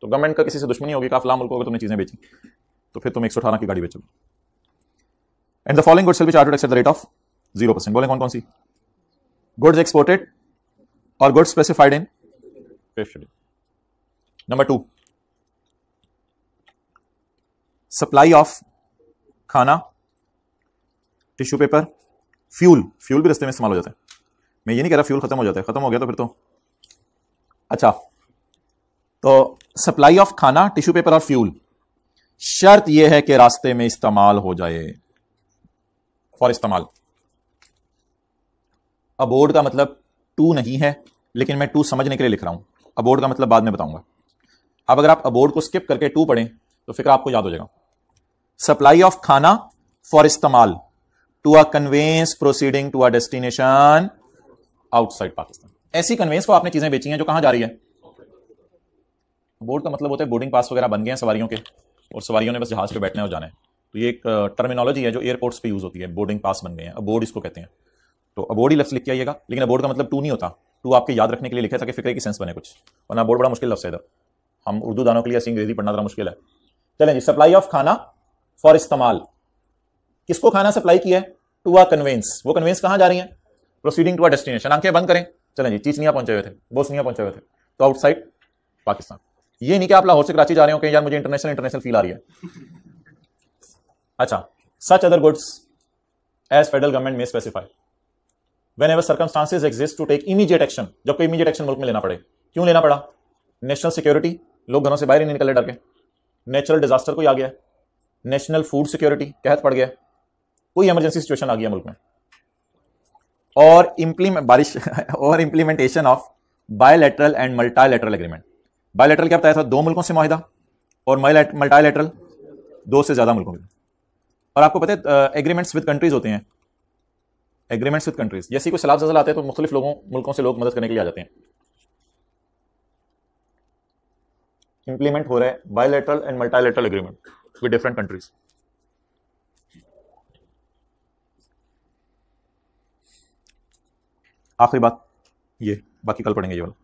तो government का किसी से दुश्मनी होगी काफिला मुल्क होगा तुमने चीज़ें बेची तो फिर तुम एक सौ अठारह की गाड़ी बेचोगे and the following goods will be charged at the rate of zero percent बोले कौन कौन सी गुड्स एक्सपोर्टेड और goods specified in fifth number two supply of khana tissue paper fuel fuel भी रस्ते में इस्तेमाल हो जाता है मैं ये नहीं कह रहा फ्यूल खत्म हो जाता है खत्म हो गया तो फिर तो अच्छा तो supply of khana tissue paper और फ्यूल शर्त यह है कि रास्ते में इस्तेमाल हो जाए फॉर इस्तेमाल अबोर्ड का मतलब टू नहीं है लेकिन मैं टू समझने के लिए लिख रहा हूं अबोर्ड का मतलब बाद में बताऊंगा अब अगर आप अबोर्ड को स्किप करके टू पढ़ें तो फिक्र आपको याद हो जाएगा सप्लाई ऑफ खाना फॉर इस्तेमाल to a conveyance proceeding to a destination outside Pakistan ऐसी कन्वेंस को आपने चीजें बेची हैं जो कहां जा रही है बोर्ड का मतलब होता है बोर्डिंग पास वगैरह बन गए हैं सवारियों के और सवारियों ने बस जहाज़ पे बैठना है और जाना है तो ये एक टर्मिनोलॉजी है जो एयरपोर्ट्स पे यूज़ होती है बोर्डिंग पास बन गए हैं अबोर्ड इसको कहते हैं तो अबोर्ड ही लफ्ज़ लिख के आइएगा लेकिन अबोर्ड का मतलब टू नहीं होता टू आपके याद रखने के लिए लिखा कि फिक्रे की सेंस बने कुछ वरना बोर्ड बड़ा मुश्किल लफ्ज़ है इधर हम उर्दू दानों के लिए ऐसी अंग्रेजी पढ़ना ज़रा मुश्किल है चलें जी सप्लाई ऑफ खाना फॉर इस्तेमाल किसको खाना सप्लाई किया है टू आ कन्वेंस वो कन्वेंस कहाँ जा रही हैं प्रोसीडिंग टू आ डेस्टिनेशन आंखें बंद करें चलें जी चीचनिया पहुंचे हुए थे बोसनिया पहुंचे हुए थे तो आउटसाइड पाकिस्तान ये नहीं कि आप लाहौर से कराची जा रहे हो कहीं यार मुझे इंटरनेशनल इंटरनेशनल फील आ रही है अच्छा other goods as federal government may specify whenever circumstances exist to take immediate action जब कोई इमीजिएट एक्शन मुल्क में लेना पड़े क्यों लेना पड़ा नेशनल सिक्योरिटी लोग घरों से बाहर ही नहीं निकले डर के नेचुरल डिजास्टर कोई आ गया नेशनल फूड सिक्योरिटी कहत पड़ गया कोई इमरजेंसी सिचुएशन आ गया मुल्क में और इम्प्लीमेंट बारिश और implementation of bilateral and multilateral agreement bilateral क्या बताया था दो मुल्कों से माहिदा और मल्टाइलेटरल दो से ज़्यादा मुल्कों के और आपको पता है एग्रीमेंट्स विद कंट्रीज होते हैं एग्रीमेंट्स विद कंट्रीज जैसे कोई सलाब जजल आते हैं तो मुख्तलिफ लोगों मुल्कों से लोग मदद करने के लिए आ जाते हैं इंप्लीमेंट हो रहा है bilateral and multilateral agreement with different countries आखिरी बात ये बाकी कल पढ़ेंगे ये वाला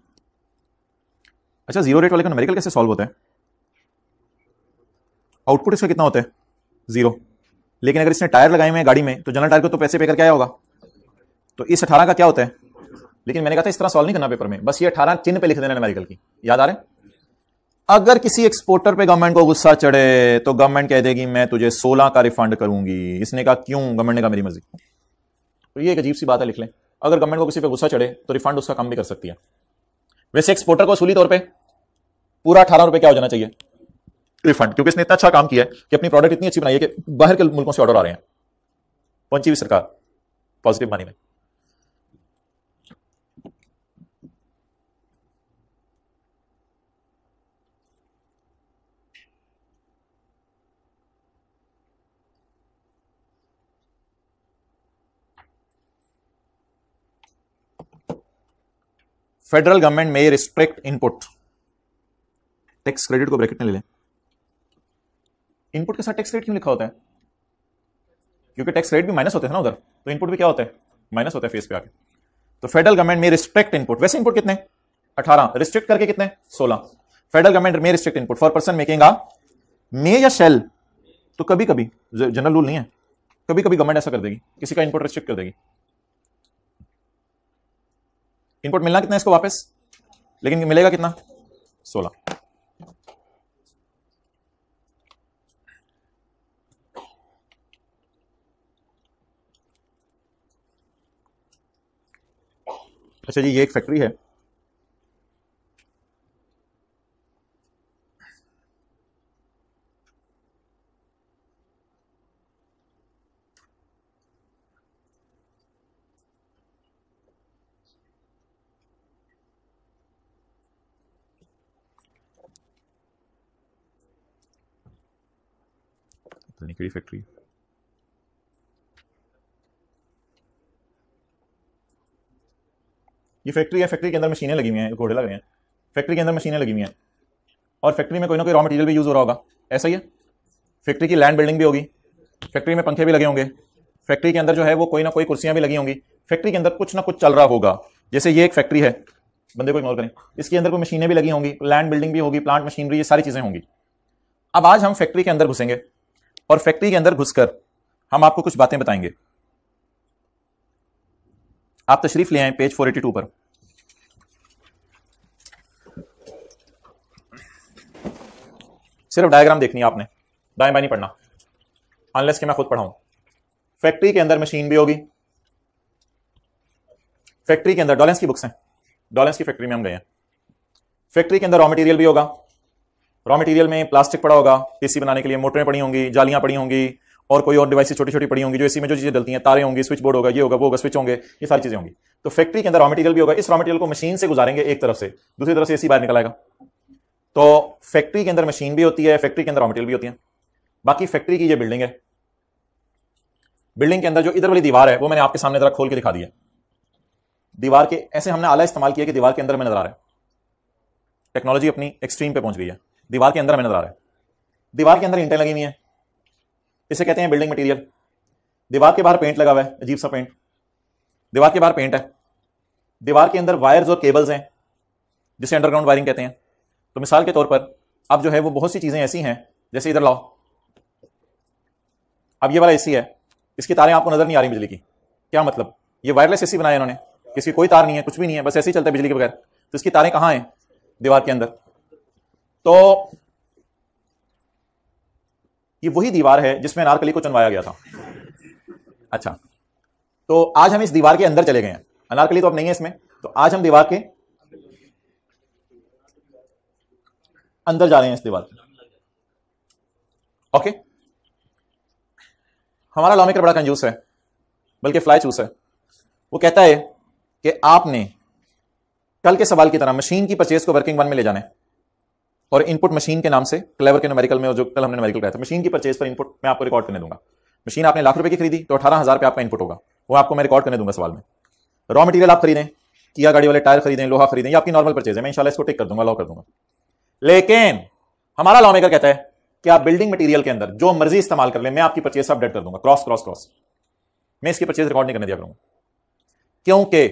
अच्छा जीरो रेट वाले का कैसे सॉल्व होता है आउटपुट इसका कितना होता है जीरो लेकिन अगर इसने टायर लगाए हुए हैं गाड़ी में तो जनरल टायर को तो पैसे पे करके आया होगा तो इस अठारह का क्या होता है लेकिन मैंने कहा था इस तरह सॉल्व नहीं करना पेपर में बस ये अठारह चिन्ह पे लिख देना न्यूमेरिकल की याद आ रहे अगर किसी एक्सपोर्टर पे गवर्नमेंट को गुस्सा चढ़े तो गवर्नमेंट कह देगी मैं तुझे 16 का रिफंड करूंगी इसने कहा क्यों गवर्नमेंट ने कहा मेरी मर्जी तो ये एक अजीब सी बात है लिख लें अगर गवर्नमेंट को किसी पे गुस्सा चढ़े तो रिफंड उसका कम भी कर सकती है वैसे एक्सपोर्टर को असूली तौर पर पूरा अठारह रुपये क्या हो जाना चाहिए रिफंड क्योंकि इसने इतना अच्छा काम किया है कि अपनी प्रोडक्ट इतनी अच्छी बनाई है कि बाहर के मुल्कों से ऑर्डर आ रहे हैं पहुंची हुई सरकार पॉजिटिव मानी में federal government may restrict input tax credit को ब्रैकेट में ले लें इनपुट के साथ टैक्स क्रेडिट क्यों लिखा होता है क्योंकि टैक्स क्रेडिट भी माइनस होते हैं ना उधर तो इनपुट भी क्या होता है माइनस होता है फेस पे आके तो federal government may restrict input वैसे इनपुट कितने अठारह रिस्ट्रिक्ट करके कितने सोलह federal government may restrict input for person making a may या शेल तो कभी कभी जनरल रूल नहीं है कभी कभी गवर्नमेंट ऐसा कर देगी किसी का इनपुट रिस्ट्रिक्ट कर देगी इनपुट मिलना कितना इसको वापस लेकिन मिलेगा कितना सोलह अच्छा जी ये एक फैक्ट्री है factory factory ये फैक्ट्री है फैक्ट्री के अंदर मशीनें लगी हुई हैं घोड़े लग रहे हैं फैक्ट्री के अंदर मशीनें लगी हुई हैं और फैक्ट्री में कोई ना कोई रॉ मटेरियल भी यूज़ हो रहा होगा ऐसा ही है फैक्ट्री की लैंड बिल्डिंग भी होगी फैक्ट्री में पंखे भी लगे होंगे फैक्ट्री के अंदर जो है वो कोई ना कोई कुर्सियां भी लगी होंगी फैक्ट्री के अंदर कुछ ना कुछ चल रहा होगा जैसे ये एक फैक्ट्री है बंदे को इग्नोर करें इसके अंदर कोई मशीनें भी लगी होंगी लैंड बिल्डिंग भी होगी प्लांट मशीनरी ये सारी चीज़ें होंगी अब आज हम फैक्ट्री के अंदर घुसेंगे और फैक्ट्री के अंदर घुसकर हम आपको कुछ बातें बताएंगे आप तशरीफ ले आए पेज 482 पर सिर्फ डायग्राम देखनी है आपने दाएं बाएं नहीं पढ़ना अनलेस के मैं खुद पढ़ाऊं फैक्ट्री के अंदर मशीन भी होगी फैक्ट्री के अंदर डॉलेंस की बुक्स हैं डॉलेंस की फैक्ट्री में हम गए हैं फैक्ट्री के अंदर रॉ मटेरियल भी होगा रॉ मटेरियल में प्लास्टिक पड़ा होगा पीसी बनाने के लिए मोटरें पड़ी होंगी जालियां पड़ी होंगी और कोई और डिवाइस छोटी छोटी पड़ी होंगी जो इसी में जो चीज़ें डलती हैं तारे होंगी स्विच बोर्ड होगा ये होगा वो होगा स्विच होंगे ये सारी चीज़ें होंगी तो फैक्ट्री के अंदर रॉ मटेरियल भी होगा इस रॉ मटेरियल को मशीन से गुजारेंगे एक तरफ से दूसरी तरफ से एसी बाहर निकलाएगा तो फैक्ट्री के अंदर मशीन भी होती है फैक्ट्री के अंदर रॉ मटेरियल भी होती है बाकी फैक्ट्री की ये बिल्डिंग है बिल्डिंग के अंदर जो इधर वाली दीवार है वो मैंने आपके सामने जरा खोल के दिखा दिया दीवार के ऐसे हमने आला इस्तेमाल किया कि दीवार के अंदर में नजर आ रहा है टेक्नोलॉजी अपनी एक्सट्रीम पे पहुंच गई है दीवार के अंदर हमें नजर आ रहा है दीवार के अंदर ईंटें लगी हुई हैं इसे कहते हैं बिल्डिंग मटेरियल दीवार के बाहर पेंट लगा हुआ है अजीब सा पेंट दीवार के बाहर पेंट है दीवार के अंदर वायर्स और केबल्स हैं जिसे अंडरग्राउंड वायरिंग कहते हैं तो मिसाल के तौर पर अब जो है वो बहुत सी चीज़ें ऐसी हैं जैसे इधर लाओ अब ये वाला एसी है इसकी तारें आपको नज़र नहीं आ रही बिजली की क्या मतलब ये वायरलेस एसी बनाया इन्होंने इसकी कोई तार नहीं है कुछ भी नहीं है बस ऐसे ही चलता है बिजली के बगैर तो इसकी तारें कहाँ हैं दीवार के अंदर तो ये वही दीवार है जिसमें अनारकली को चुनवाया गया था अच्छा तो आज हम इस दीवार के अंदर चले गए हैं अनारकली तो अब नहीं है इसमें तो आज हम दीवार के अंदर जा रहे हैं इस दीवार ओके हमारा लॉमेकर बड़ा कंजूस है बल्कि फ्लाई चूस है वो कहता है कि आपने कल के सवाल की तरह मशीन की परचेज को वर्किंग वन में ले जाना है और इनपुट मशीन के नाम से क्लेवर के न्यूमेरिकल में जो कल हमने न्यूमेरिकल कहा था मशीन की परचेज पर इनपुट मैं आपको रिकॉर्ड करने दूंगा मशीन आपने लाख रुपए की खरीदी तो अठारह हज़ार पे आपका इनपुट होगा वो आपको मैं रिकॉर्ड करने दूंगा सवाल में रॉ मटेरियल आप खरीदें किया गाड़ी वाले टायर खरीदें लोहा खरीदें या आपकी नॉर्मल परचेज है मैं इंशाल्लाह इसको टिक कर दूंगा लॉ कर दूंगा लेकिन हमारा लॉ मेकर कहता है कि आप बिल्डिंग मटेरियल के अंदर जो मर्जी इस्तेमाल कर ले मैं आपकी परचेज अपडेट कर दूंगा क्रॉस क्रॉस क्रॉस मैं इसकी परचेज रिकॉर्ड नहीं करने दिया करूंगा क्योंकि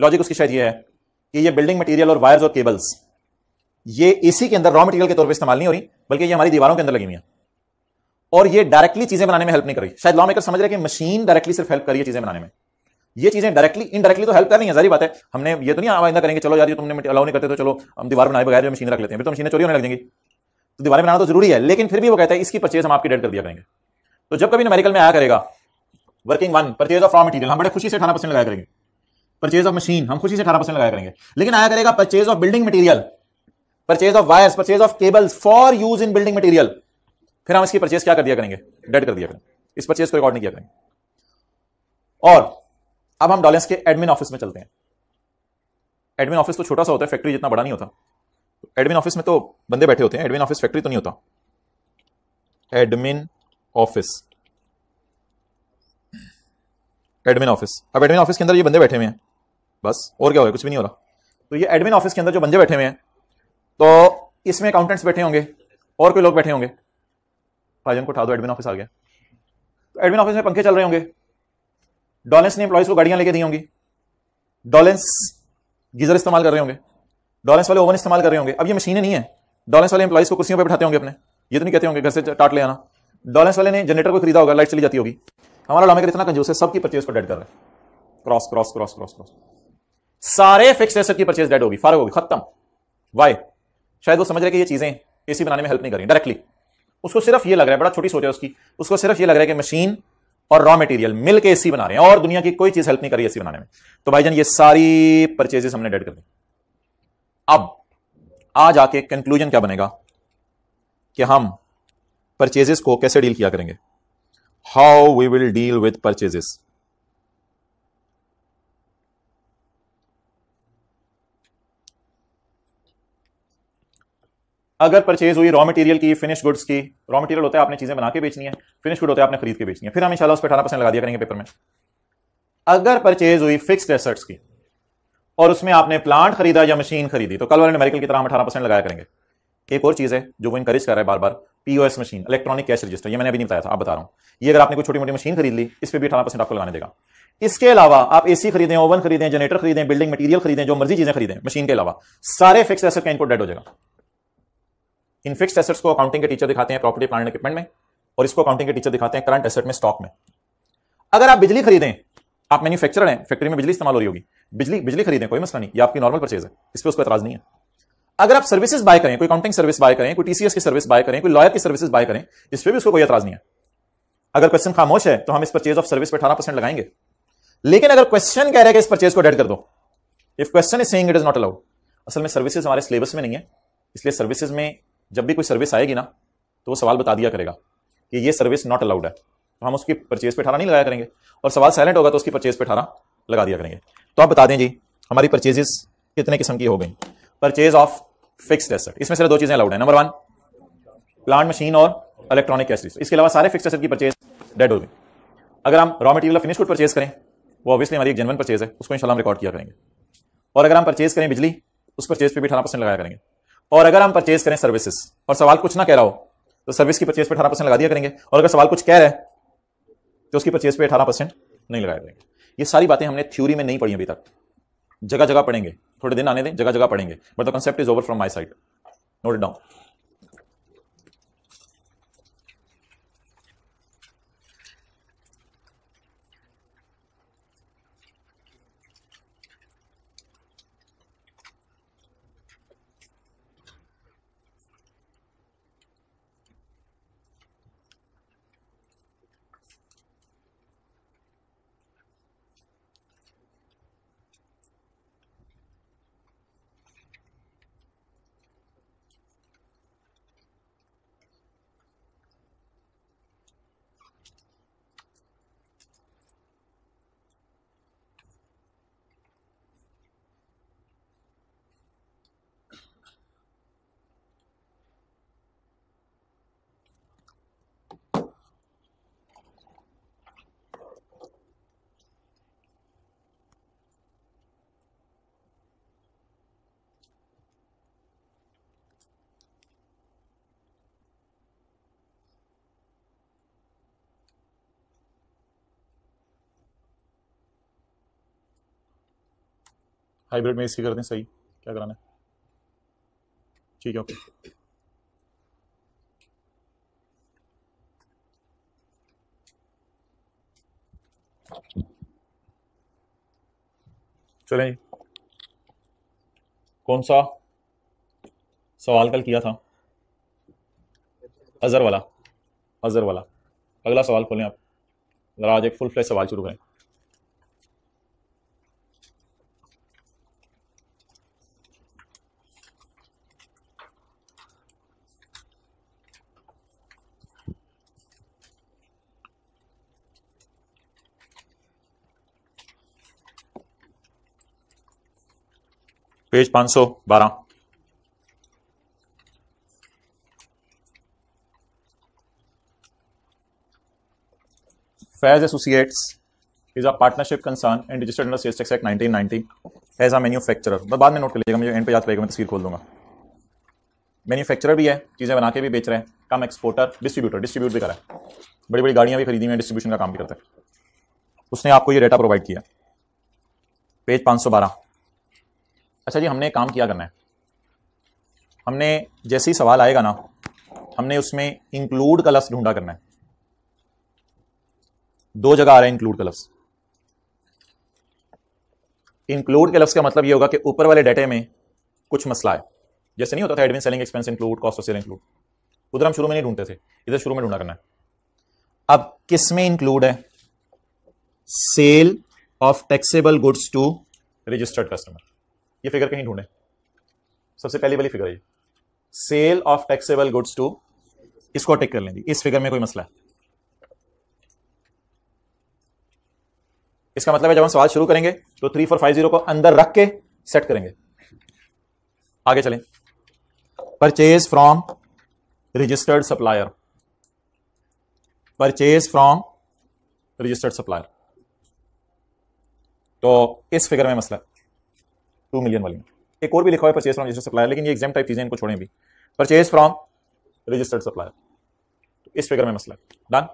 लॉजिक उसकी शायद यह है कि ये बिल्डिंग मटेरियल और वायर्स और केबल्स ये एसी के अंदर रॉ मटेरियल के तौर पर इस्तेमाल नहीं हो रही बल्कि ये हमारी दीवारों के अंदर लगी हुई है और ये डायरेक्टली चीजें बनाने में हेल्प नहीं कर रही शायद लॉ मेकर समझ रहे कि मशीन डायरेक्टली सिर्फ हेल्प करिए चीजें बनाने में ये चीजें डायरेक्टली इनडायरेक्टली तो हेल्प कर रही है जारी बात है हमने ये तो नहीं आवाइंदा करेंगे चलो यार तुमने अलाउ नहीं करते तो चलो हम दीवार बनाए बगैर मशीन रख लेते हैं फिर तो मशीनें चोरी होने लग जाएंगी तो दीवार बनाना तो जरूरी है लेकिन फिर भी वो कहता है इसकी परचेज हम आपकी डेट कर दिया करेंगे तो जब कभी मेडिकल में आया करेगा working one purchase of raw material हम बड़े खुशी से अठारह परसेंट लगाया करेंगे परचेज ऑफ मशीन हम खुशी से अठारह परसेंट लगाया करेंगे लेकिन आया करेगा purchase of building material purchase of wires purchase of cables for use in building material फिर हम इसकी परचेज क्या कर दिया करेंगे डेड कर दिया करेंगे इस परचेज को रिकॉर्ड नहीं किया करेंगे और अब हम डॉलेंस के एडमिन ऑफिस में चलते हैं एडमिन ऑफिस तो छोटा सा होता है फैक्ट्री जितना बड़ा नहीं होता एडमिन ऑफिस में तो बंदे बैठे होते हैं एडमिन ऑफिस फैक्ट्री तो नहीं होता एडमिन ऑफिस एडमिन ऑफिस अब एडमिन ऑफिस के अंदर ये बंदे बैठे हुए हैं बस और क्या हो रहा है कुछ भी नहीं हो रहा तो ये एडमिन ऑफिस के अंदर जो बंदे बैठे हुए हैं तो इसमें अकाउंटेंट्स बैठे होंगे और कोई लोग बैठे होंगे भाईजन को उठा दो एडमिन ऑफिस आ गया तो एडमिन ऑफिस में पंखे चल रहे होंगे डॉलेंस ने एम्प्लॉयज को गाड़ियां लेके दी होंगी डॉलेंस गीजर इस्तेमाल कर रहे होंगे डॉलेंस वाले ओवन इस्तेमाल कर रहे होंगे अब ये मशीनें नहीं है डॉलेंस वाले एम्प्लॉयज को कुर्सियों पर बैठाते होंगे अपने ये तो नहीं कहते होंगे घर से टाट ले आना डॉलेंस वाले ने जनरेटर को खरीदा होगा लाइट चली जाती होगी हमारा लॉमेकर इतना कंजूस है सबकी परचेज को डेड कर रहे हैं cross cross cross cross cross सारे फिक्स एसेट की परचेज डेड होगी फारक होगी खत्म वाई शायद वो समझ रहे कि ये चीज़ें ए बनाने में हेल्प नहीं करें डायरेक्टली उसको सिर्फ ये लग रहा है बड़ा छोटी सोच है उसकी उसको सिर्फ ये लग रहा है कि मशीन और रॉ मटेरियल मिल के एसी बना रहे हैं और दुनिया की कोई चीज़ हेल्प नहीं कर रही एसी बनाने में तो भाईजान ये सारी परचेजेस हमने डेड कर दी अब आज आके कंक्लूजन क्या बनेगा कि हम परचेजेस को कैसे डील किया करेंगे how we will deal with purchases अगर परचेज हुई रॉ मटेरियल की फिनिश गुड्स की रॉ मटेरियल होता है आपने चीजें बना के बेचनी है फिनिश गुड होता है आपने खरीद के बेचनी है फिर हम इंशाल्लाह उस पर अठारह परसेंट लगा दिया करेंगे पेपर में अगर परचेज हुई फिक्स्ड एसेट्स की और उसमें आपने प्लांट खरीदा या मशीन खरीदी तो कल वाले न्यूमेरिकल की तरह हम अठारह परसेंट लगाया करेंगे एक और चीज है जो वो इंकरेज कर रहा है बार बार POS machine electronic cash register ये मैंने अभी नहीं बताया था आप बता रहा हूं ये अगर आपने कोई छोटी मोटी मशीन खरीद ली इस पर भी अठारह परसेंट आपको लगाने देगा इसके अलावा आप एसी खरीदें ओवन खरीदें जनरेटर खरीदें बिल्डिंग मटेरियल खरीदें जो मर्जी चीजें खरीदें मशीन के अलावा सारे फिक्स एसेट का इनपुट डेड हो जाएगा इन फिक्स्ड एसेट्स को अकाउंटिंग के टीचर दिखाते हैं प्रॉपर्टी प्लान इक्विपमेंट में और इसको अकाउंटिंग के टीचर दिखाते हैं करंट एसेट में स्टॉक में अगर आप बिजली खरीदें आप मैन्युफैक्चरर हैं फैक्ट्री में बिजली इस्तेमाल हो रही होगी बिजली बिजली खरीदें कोई मसला नहीं ये आपकी नॉर्मल परचेज है इस पर उसको एतराज नहीं है अगर आप सर्विसेज बाय करें कोई काउंटिंग सर्विस बाय करें कोई टीसीएस की सर्विस बाय करें कोई लॉयर की सर्विस बाय करें इस पर भी उसको कोई एतराज नहीं है अगर क्वेश्चन खामोश है तो हम इस परचेज ऑफ सर्विस पर अठारह परसेंट लगाएंगे लेकिन अगर क्वेश्चन कह रहे हैं कि इस परचेज को डेड कर दो if question is saying it is not allowed असल में सर्विसेज हमारे सिलेबस में नहीं है इसलिए सर्विसेज में जब भी कोई सर्विस आएगी ना तो वो सवाल बता दिया करेगा कि ये सर्विस नॉट अलाउड है तो हम उसकी परचेज पे ठारा नहीं लगाया करेंगे और सवाल साइलेंट होगा तो उसकी परचेज पे ठारा लगा दिया करेंगे तो आप बता दें जी हमारी परचेजेस कितने किस्म की हो गई परचेज ऑफ फिक्स एसेट इसमें सिर्फ दो चीज़ें अलाउड है नंबर वन प्लांट मशीन और इलेक्ट्रॉनिक कैसरी इसके अलावा सारे फिक्स एसेट की परचेज डेड हो गई अगर हम raw material finish good purchase करें वो ऑब्वियसली हमारी एक जनवन परचेज है उसको इंशाल्लाह हम रिकॉर्ड किया करेंगे और अगर हम परचेज करें बिजली उस परचेज पे भी अठारह परसेंट लगाया करेंगे और अगर हम परचेज करें सर्विसेज और सवाल कुछ ना कह रहा हो तो सर्विस की परचेज पे अठारह परसेंट लगा दिया करेंगे और अगर सवाल कुछ कह रहा है तो उसकी परचेज पे अठारह परसेंट नहीं लगाया करेंगे ये सारी बातें हमने थ्योरी में नहीं पढ़ी अभी तक जगह जगह पढ़ेंगे थोड़े दिन आने दें जगह जगह पढ़ेंगे but the concept is over from my side note down hybrid में इसकी कर दें सही क्या कराना है ठीक है ओके चलें कौन सा सवाल कल किया था अज़र वाला अज़र वाला अगला सवाल खोलें आप ज़रा आज एक फुल फ्लैश सवाल शुरू करें पेज बारह Faiz associates is a partnership concern and registered under Sales Tax Act 1990 as a manufacturer. मैं बाद में नोट कर लीजिएगा मुझे एंड पे याद पड़ेगा मैं तस्वीर खोल दूंगा मैन्युफैक्चरर भी है चीज़ें बना के भी बेच रहे हैं कम एक्सपोर्टर डिस्ट्रीब्यूटर डिस्ट्रीब्यूट भी करा है बड़ी बड़ी गाड़ियां भी खरीदी हुई हैं डिस्ट्रीब्यूशन का काम भी करता है उसने आपको ये डेटा प्रोवाइड किया पेज बारह अच्छा जी हमने काम किया करना है हमने जैसे ही सवाल आएगा ना हमने उसमें इंक्लूड का लफ्स ढूंढा करना है दो जगह आ रहा है इंक्लूड का लफ्स इंक्लूड के लफ्स का मतलब ये होगा कि ऊपर वाले डेटे में कुछ मसला है जैसे नहीं होता था admin selling expense include cost of sale include उधर हम शुरू में नहीं ढूंढते थे इधर शुरू में ढूंढा करना है अब किस में इंक्लूड है sale of taxable goods to registered customer ये फिगर कहीं ढूंढे सबसे पहली वाली फिगर है sale of taxable goods to इसको टिक कर लेंगे इस फिगर में कोई मसला है इसका मतलब है जब हम सवाल शुरू करेंगे तो थ्री फोर फाइव जीरो को अंदर रख के सेट करेंगे आगे चलें purchase from registered supplier purchase from registered supplier तो इस फिगर में मसला है टू मिलियन वाली एक और भी लिखा हुआ है परचेज फ्रॉम रजिस्टर्ड सप्लायर लेकिन ये एग्जाम टाइप चीज़ें इनको छोड़ें भी परचेज फ्रॉम रजिस्टर्ड सप्लायर तो इस फिगर में मसला है डन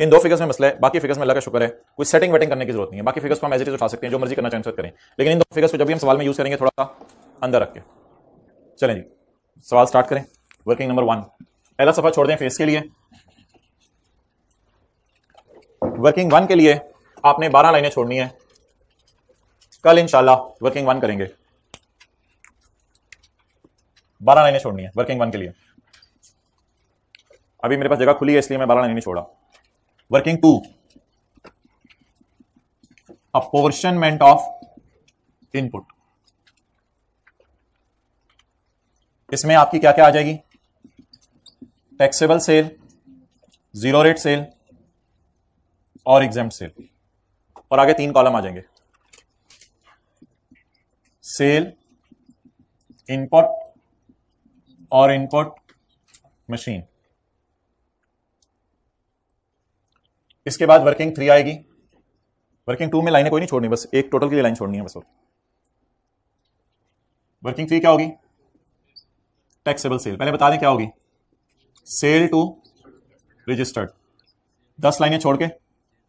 इन दो फिगर्स में मसला है बाकी फिगर्स में अल्लाह का शुक्र है कोई सेटिंग वेटिंग करने की जरूरत नहीं है बाकी फिगर्स को हम ऐसे उठा सकते हैं जो मर्जी करना चाहें करें लेकिन इन दो फिगर्स को जब भी हम सवाल में यूज़ करेंगे थोड़ा सा अंदर रख के चलें जी सवाल स्टार्ट करें वर्किंग नंबर वन पहला सफर छोड़ दें फेस के लिए वर्किंग वन के लिए आपने बारह लाइनें छोड़नी है कल इंशाला वर्किंग वन करेंगे बारह लाइने छोड़नी है वर्किंग वन के लिए अभी मेरे पास जगह खुली है इसलिए मैं बारह लाइने नहीं छोड़ा working two apportionment of input इसमें आपकी क्या क्या आ जाएगी taxable sale zero rate sale और एग्जाम सेल और आगे तीन कॉलम आ जाएंगे सेल इनपुट और इनपुट मशीन इसके बाद वर्किंग थ्री आएगी वर्किंग टू में लाइनें कोई नहीं छोड़नी बस एक टोटल के लिए लाइन छोड़नी है बस और वर्किंग थ्री क्या होगी टैक्सेबल सेल पहले बता दें क्या होगी सेल टू रजिस्टर्ड दस लाइनें छोड़ के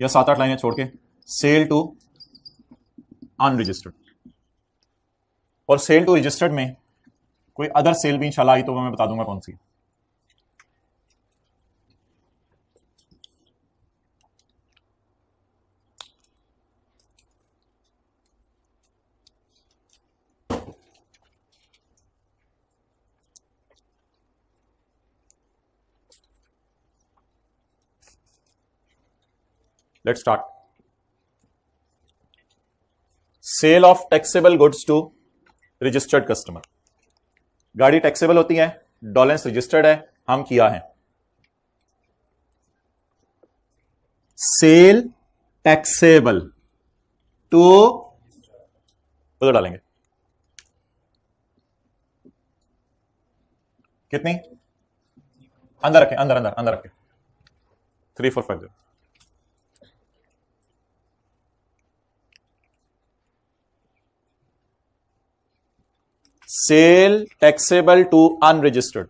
या सात आठ लाइनें छोड़ के सेल टू अनरजिस्टर्ड और सेल टू रजिस्टर्ड में कोई अदर सेल भी इंशाल्लाह आई तो मैं बता दूंगा कौन सी let start sale of taxable goods to registered customer गाड़ी टैक्सेबल होती है डॉलेंस रजिस्टर्ड है हम किया है सेल टैक्सेबल टू उधर डालेंगे कितनी अंदर रखें अंदर अंदर अंदर रखें three four five zero sale taxable to unregistered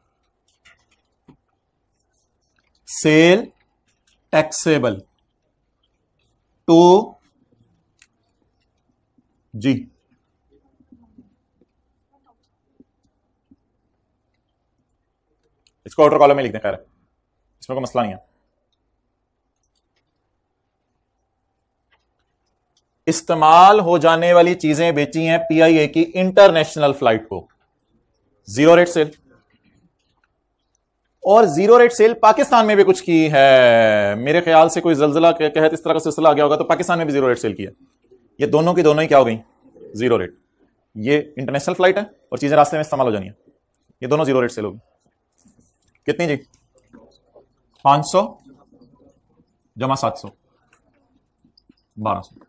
sale taxable to जी इसको ऑर्डर कॉलम में लिखने कह है इसमें कोई मसला नहीं है इस्तेमाल हो जाने वाली चीजें बेची हैं पीआईए की इंटरनेशनल फ्लाइट को जीरो रेट सेल और जीरो रेट सेल पाकिस्तान में भी कुछ की है मेरे ख्याल से कोई जलजिला के तहत इस तरह का सिलसिला आ गया होगा तो पाकिस्तान में भी जीरो रेट सेल की है ये दोनों की दोनों ही क्या हो गई जीरो रेट ये इंटरनेशनल फ्लाइट है और चीजें रास्ते में इस्तेमाल हो जानी है ये दोनों जीरो रेट सेल होगी कितनी जी पांच सौ जमा सात सौ बारह सौ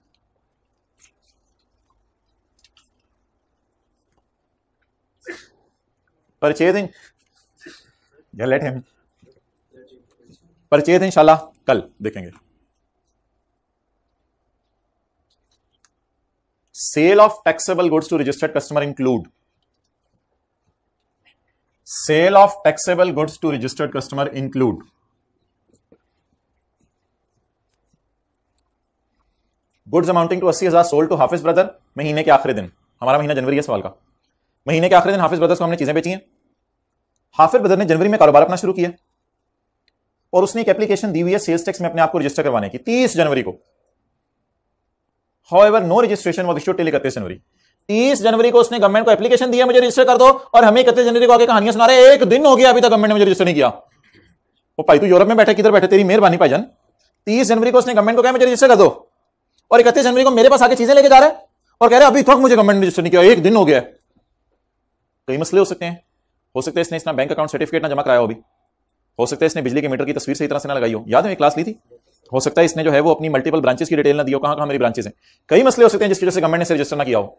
परचेज लेट हिम परचेज इंशाल्लाह कल देखेंगे sale of taxable goods to registered customer include sale of taxable goods to registered customer include goods amounting to अस्सी हजार सोल्ड टू हाफिज ब्रदर महीने के आखिरी दिन हमारा महीना जनवरी है सवाल का महीने के आखिरी दिन हाफिज ब्रदर्स को हमने चीजें बेची हैं हाफिर ब्रदर ने जनवरी में कारोबार अपना शुरू किया और उसने एक एप्लीकेशन दी हुई है सेल्स टैक्स में अपने आप को रजिस्टर करवाने की तीस जनवरी को however no registration was issue till इकतीस जनवरी तीस जनवरी को उसने गवर्नमेंट को एप्लीकेशन दिया मुझे रजिस्टर कर दो और हमें इकतीस जनवरी को आगे कहानियां सुना रहे एक दिन हो गया अभी तक गवर्नमेंट ने मुझे रजिस्टर नहीं किया वो भाई तू यूरोप में बैठे किधर बैठे तेरी मेहरबानी भाई भाईजन तीस जनवरी को उसने गवर्नमेंट को कहा मुझे रजिस्टर कर दो और इकतीस जनवरी को मेरे पास आगे चीजें लेके जा रहे और कह रहे अभी तक मुझे गवर्नमेंट ने रजिस्टर नहीं किया एक दिन हो गया कई मसले हो सकते हैं हो सकता है इसने इसना बैंक अकाउंट सर्टिफिकेट ना जमा कराया हो भी हो सकता है इसने बिजली के मीटर की तस्वीर सही तरह से ना लगाई हो याद है क्लास ली थी हो सकता है इसने जो है वो अपनी मल्टीपल ब्रांचेस की डिटेल ना दी हो कहाँ कहाँ मेरी ब्रांचेस हैं कई मसले हो सकते हैं जिसकी वजह से गवर्नमेंट ने रजिस्टर ना किया हो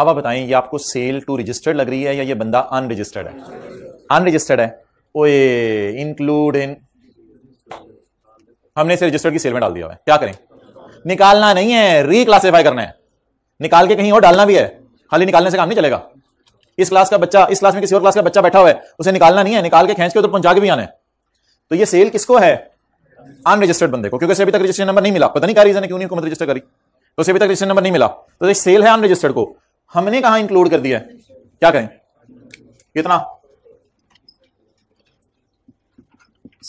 अब आप बताएं ये आपको सेल टू रजिस्टर्ड लग रही है या ये बंदा अनरजिस्टर्ड है अनरजिस्टर्ड है ओए इंक्लूड इन हमने इसे रजिस्टर्ड की सेल में डाल दिया है क्या करें निकालना नहीं है रीक्लासीफाई करना है निकाल के कहीं और डालना भी है खाली निकालने से काम नहीं चलेगा इस क्लास का बच्चा इस क्लास में किसी और क्लास का बच्चा बैठा हुआ है उसे निकालना नहीं है निकाल के खेच के उधर पहुंचा के भी आना है तो ये सेल किसको है अनरजिस्टर्ड बंदे को क्योंकि उसे अभी तक रजिस्ट्रेशन नंबर नहीं मिला पता नहीं क्या रीजन है क्यों नहीं हुकूमत रजिस्टर करी तो उसे अभी तक रजिस्टर नंबर नहीं मिला तो ये सेल है अनरजिस्टर्ड को हमने कहा इंक्लूड कर दिया क्या करें कितना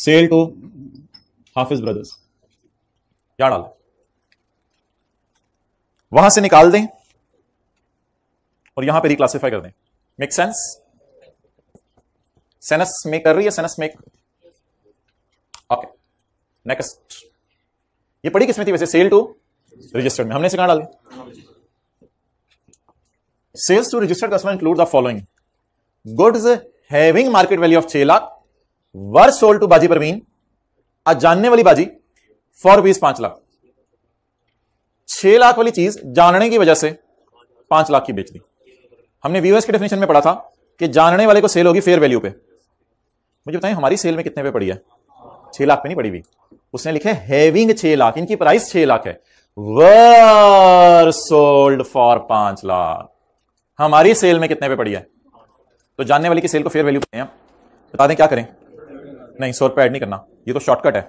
सेल टू हाफिज ब्रदर्स क्या डाल वहां से निकाल दें और यहां पर रिक्लासीफाई कर दें मेक सेंस सेनस मेक कर रही है सेनस मेक ओके नेक्स्ट ये पड़ी किसमें थी वैसे सेल टू रजिस्टर्ड में हमने इसे कहा डाली sales to registered customer include the following goods having market value of छह लाख वर सोल्ड टू बाजी परवीन आज जानने वाली बाजी फॉर रुपीज पांच लाख छह लाख वाली चीज जानने की वजह से पांच लाख की बेच दी हमने व्यूअर्स के डेफिनेशन में पढ़ा था कि जानने वाले को सेल होगी फेयर वैल्यू पे मुझे बताएं हमारी सेल में कितने पे पड़ी है छह लाख पे नहीं पड़ी हुई उसने लिखे हैविंग छह लाख इनकी प्राइस छह लाख है वर सोल्ड फॉर पांच लाख हमारी सेल में कितने पे पड़ी है तो जानने वाले की सेल को फेयर वैल्यू पे बता दें क्या करें नहीं सौ रुपये ऐड नहीं करना ये तो शॉर्टकट है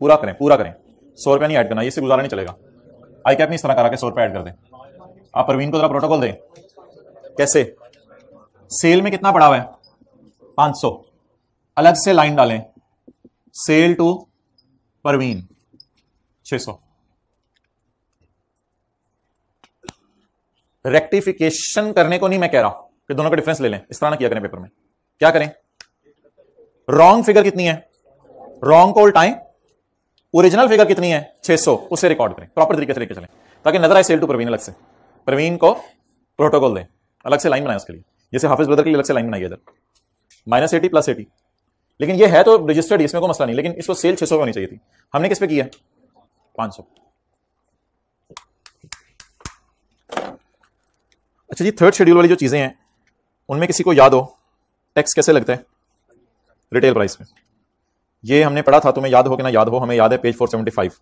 पूरा करें पूरा करें सौ रुपया नहीं ऐड करना ये इससे गुजारा नहीं चलेगा आई कैप नहीं इस तरह करा के सौ रुपये ऐड कर दें आप प्रवीण को जरा प्रोटोकॉल दें कैसे सेल में कितना पड़ा हुआ है 500 अलग से लाइन डालें सेल टू परवीन 600 रेक्टिफिकेशन करने को नहीं मैं कह रहा कि दोनों का डिफरेंस ले लें इस तरह ना किया करें पेपर में क्या करें रॉन्ग फिगर कितनी है रॉन्ग को उल्टाएं ओरिजिनल फिगर कितनी है 600 उसे रिकॉर्ड करें प्रॉपर तरीके से लेके चलें ताकि नजर आए सेल टू प्रवीण अलग से प्रवीण को प्रोटोकॉल दें अलग से लाइन बनाया उसके लिए जैसे हाफिज ब्रदर के लिए अलग से लाइन बनाई इधर माइनस एटी प्लस एटी लेकिन ये है तो रजिस्टर्ड इसमें कोई मसला नहीं लेकिन इसको सेल छः सौ होनी चाहिए थी हमने किस पे किया पाँच सौ अच्छा जी थर्ड शेड्यूल वाली जो चीज़ें हैं उनमें किसी को याद हो टैक्स कैसे लगता है रिटेल प्राइस में ये हमने पढ़ा था तुम्हें याद हो कि ना याद हो हमें याद है page four five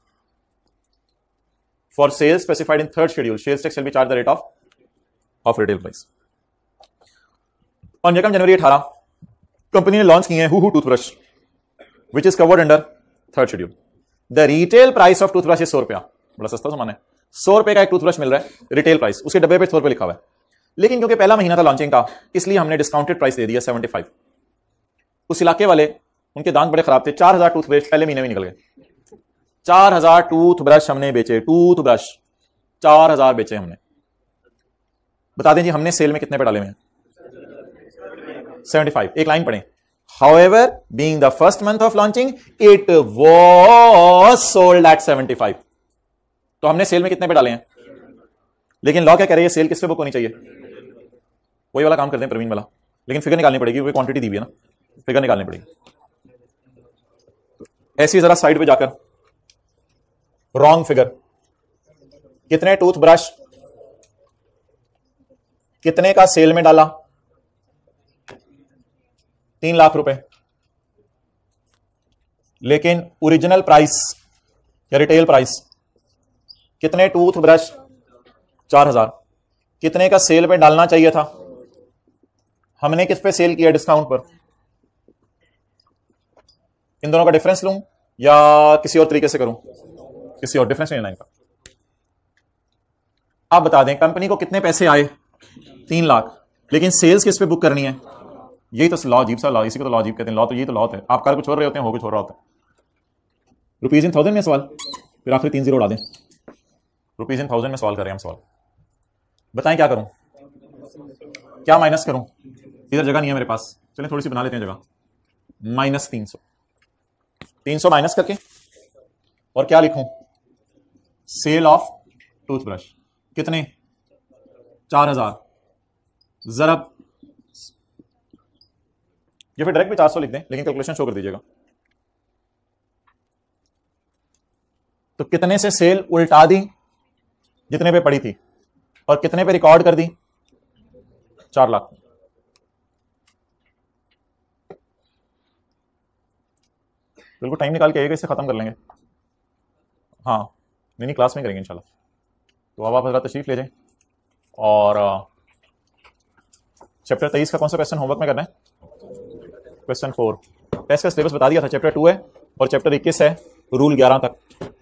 for sales specified in third schedule sales tax will be charge the rate of of retail price on यकम जनवरी अठारह कंपनी ने लॉन्च किए हैं toothbrush which is covered under third schedule the retail price of toothbrush is सौ रुपया बड़ा सस्ता सामान है सौ रुपए का एक टूथब्रश मिल रहा है रिटेल प्राइस उसके डब्बे पे सौ रुपए लिखा हुआ है लेकिन क्योंकि पहला महीना था लॉन्चिंग का इसलिए हमने डिस्काउंटेड प्राइस दे दिया सेवेंटी फाइव उस इलाके वाले उनके दांत बड़े खराब थे चार हजार टूथब्रश पहले महीने में निकल गए चार हजार टूथब्रश हमने बेचे टूथब्रश चार हजार बेचे हमने बता दें जी हमने सेल में कितने पे डाले हुए हैं सेवेंटी फाइव एक लाइन पढ़े being the first month of launching it वो सोल्ड एट सेवेंटी फाइव तो हमने सेल में कितने पे डाले हैं लेकिन लॉ क्या कह रही है सेल किस पे बुक होनी चाहिए वही वाला काम करते हैं प्रवीण वाला लेकिन फिगर निकालनी पड़ेगी क्योंकि क्वांटिटी दी हुई है ना फिगर निकालनी पड़ेगी ऐसी जरा साइड पे जाकर रॉन्ग फिगर कितने टूथब्रश कितने का सेल में डाला तीन लाख रुपए लेकिन ओरिजिनल प्राइस या रिटेल प्राइस कितने टूथ ब्रश चार हजार कितने का सेल में डालना चाहिए था हमने किस पे सेल किया डिस्काउंट पर इन दोनों का डिफरेंस लू या किसी और तरीके से करूं किसी और डिफरेंस नहीं लाएगा आप बता दें कंपनी को कितने पैसे आए तीन लाख लेकिन सेल्स किस पे बुक करनी है यही तो लॉ जीप सा लॉ इसी को तो लॉ जीप कहते हैं लॉ तो यही तो लॉ है आप कार को छोड़ रहे होते हैं हो कुछ हो रहा होता है रुपीज इन थाउजेंड में सवाल फिर आखिर तीन जीरो उड़ा दें रुपीज इन थाउजेंड में सवाल करें हम सवाल बताएं क्या करूं क्या माइनस करूं इधर जगह नहीं है मेरे पास चलें थोड़ी सी बना लेते हैं जगह माइनस तीन सौ तीन सौ माइनस करके और क्या लिखूं सेल ऑफ टूथब्रश कितने चार हजार ज़रा या फिर डायरेक्ट भी चार सौ लिख दें लेकिन कैलकुलेशन शो कर दीजिएगा तो कितने से सेल उल्टा दी जितने पे पड़ी थी और कितने पे रिकॉर्ड कर दी चार लाख बिल्कुल टाइम निकाल के आएगा इसे खत्म कर लेंगे हाँ नहीं नहीं क्लास में करेंगे इंशाल्लाह तो अब आप हजरा तशरीफ ले जाएं और चैप्टर तेईस का कौन सा क्वेश्चन होमवर्क में करना है क्वेश्चन फोर टेस्ट का सिलेबस बता दिया था चैप्टर टू है और चैप्टर इक्कीस है रूल ग्यारह तक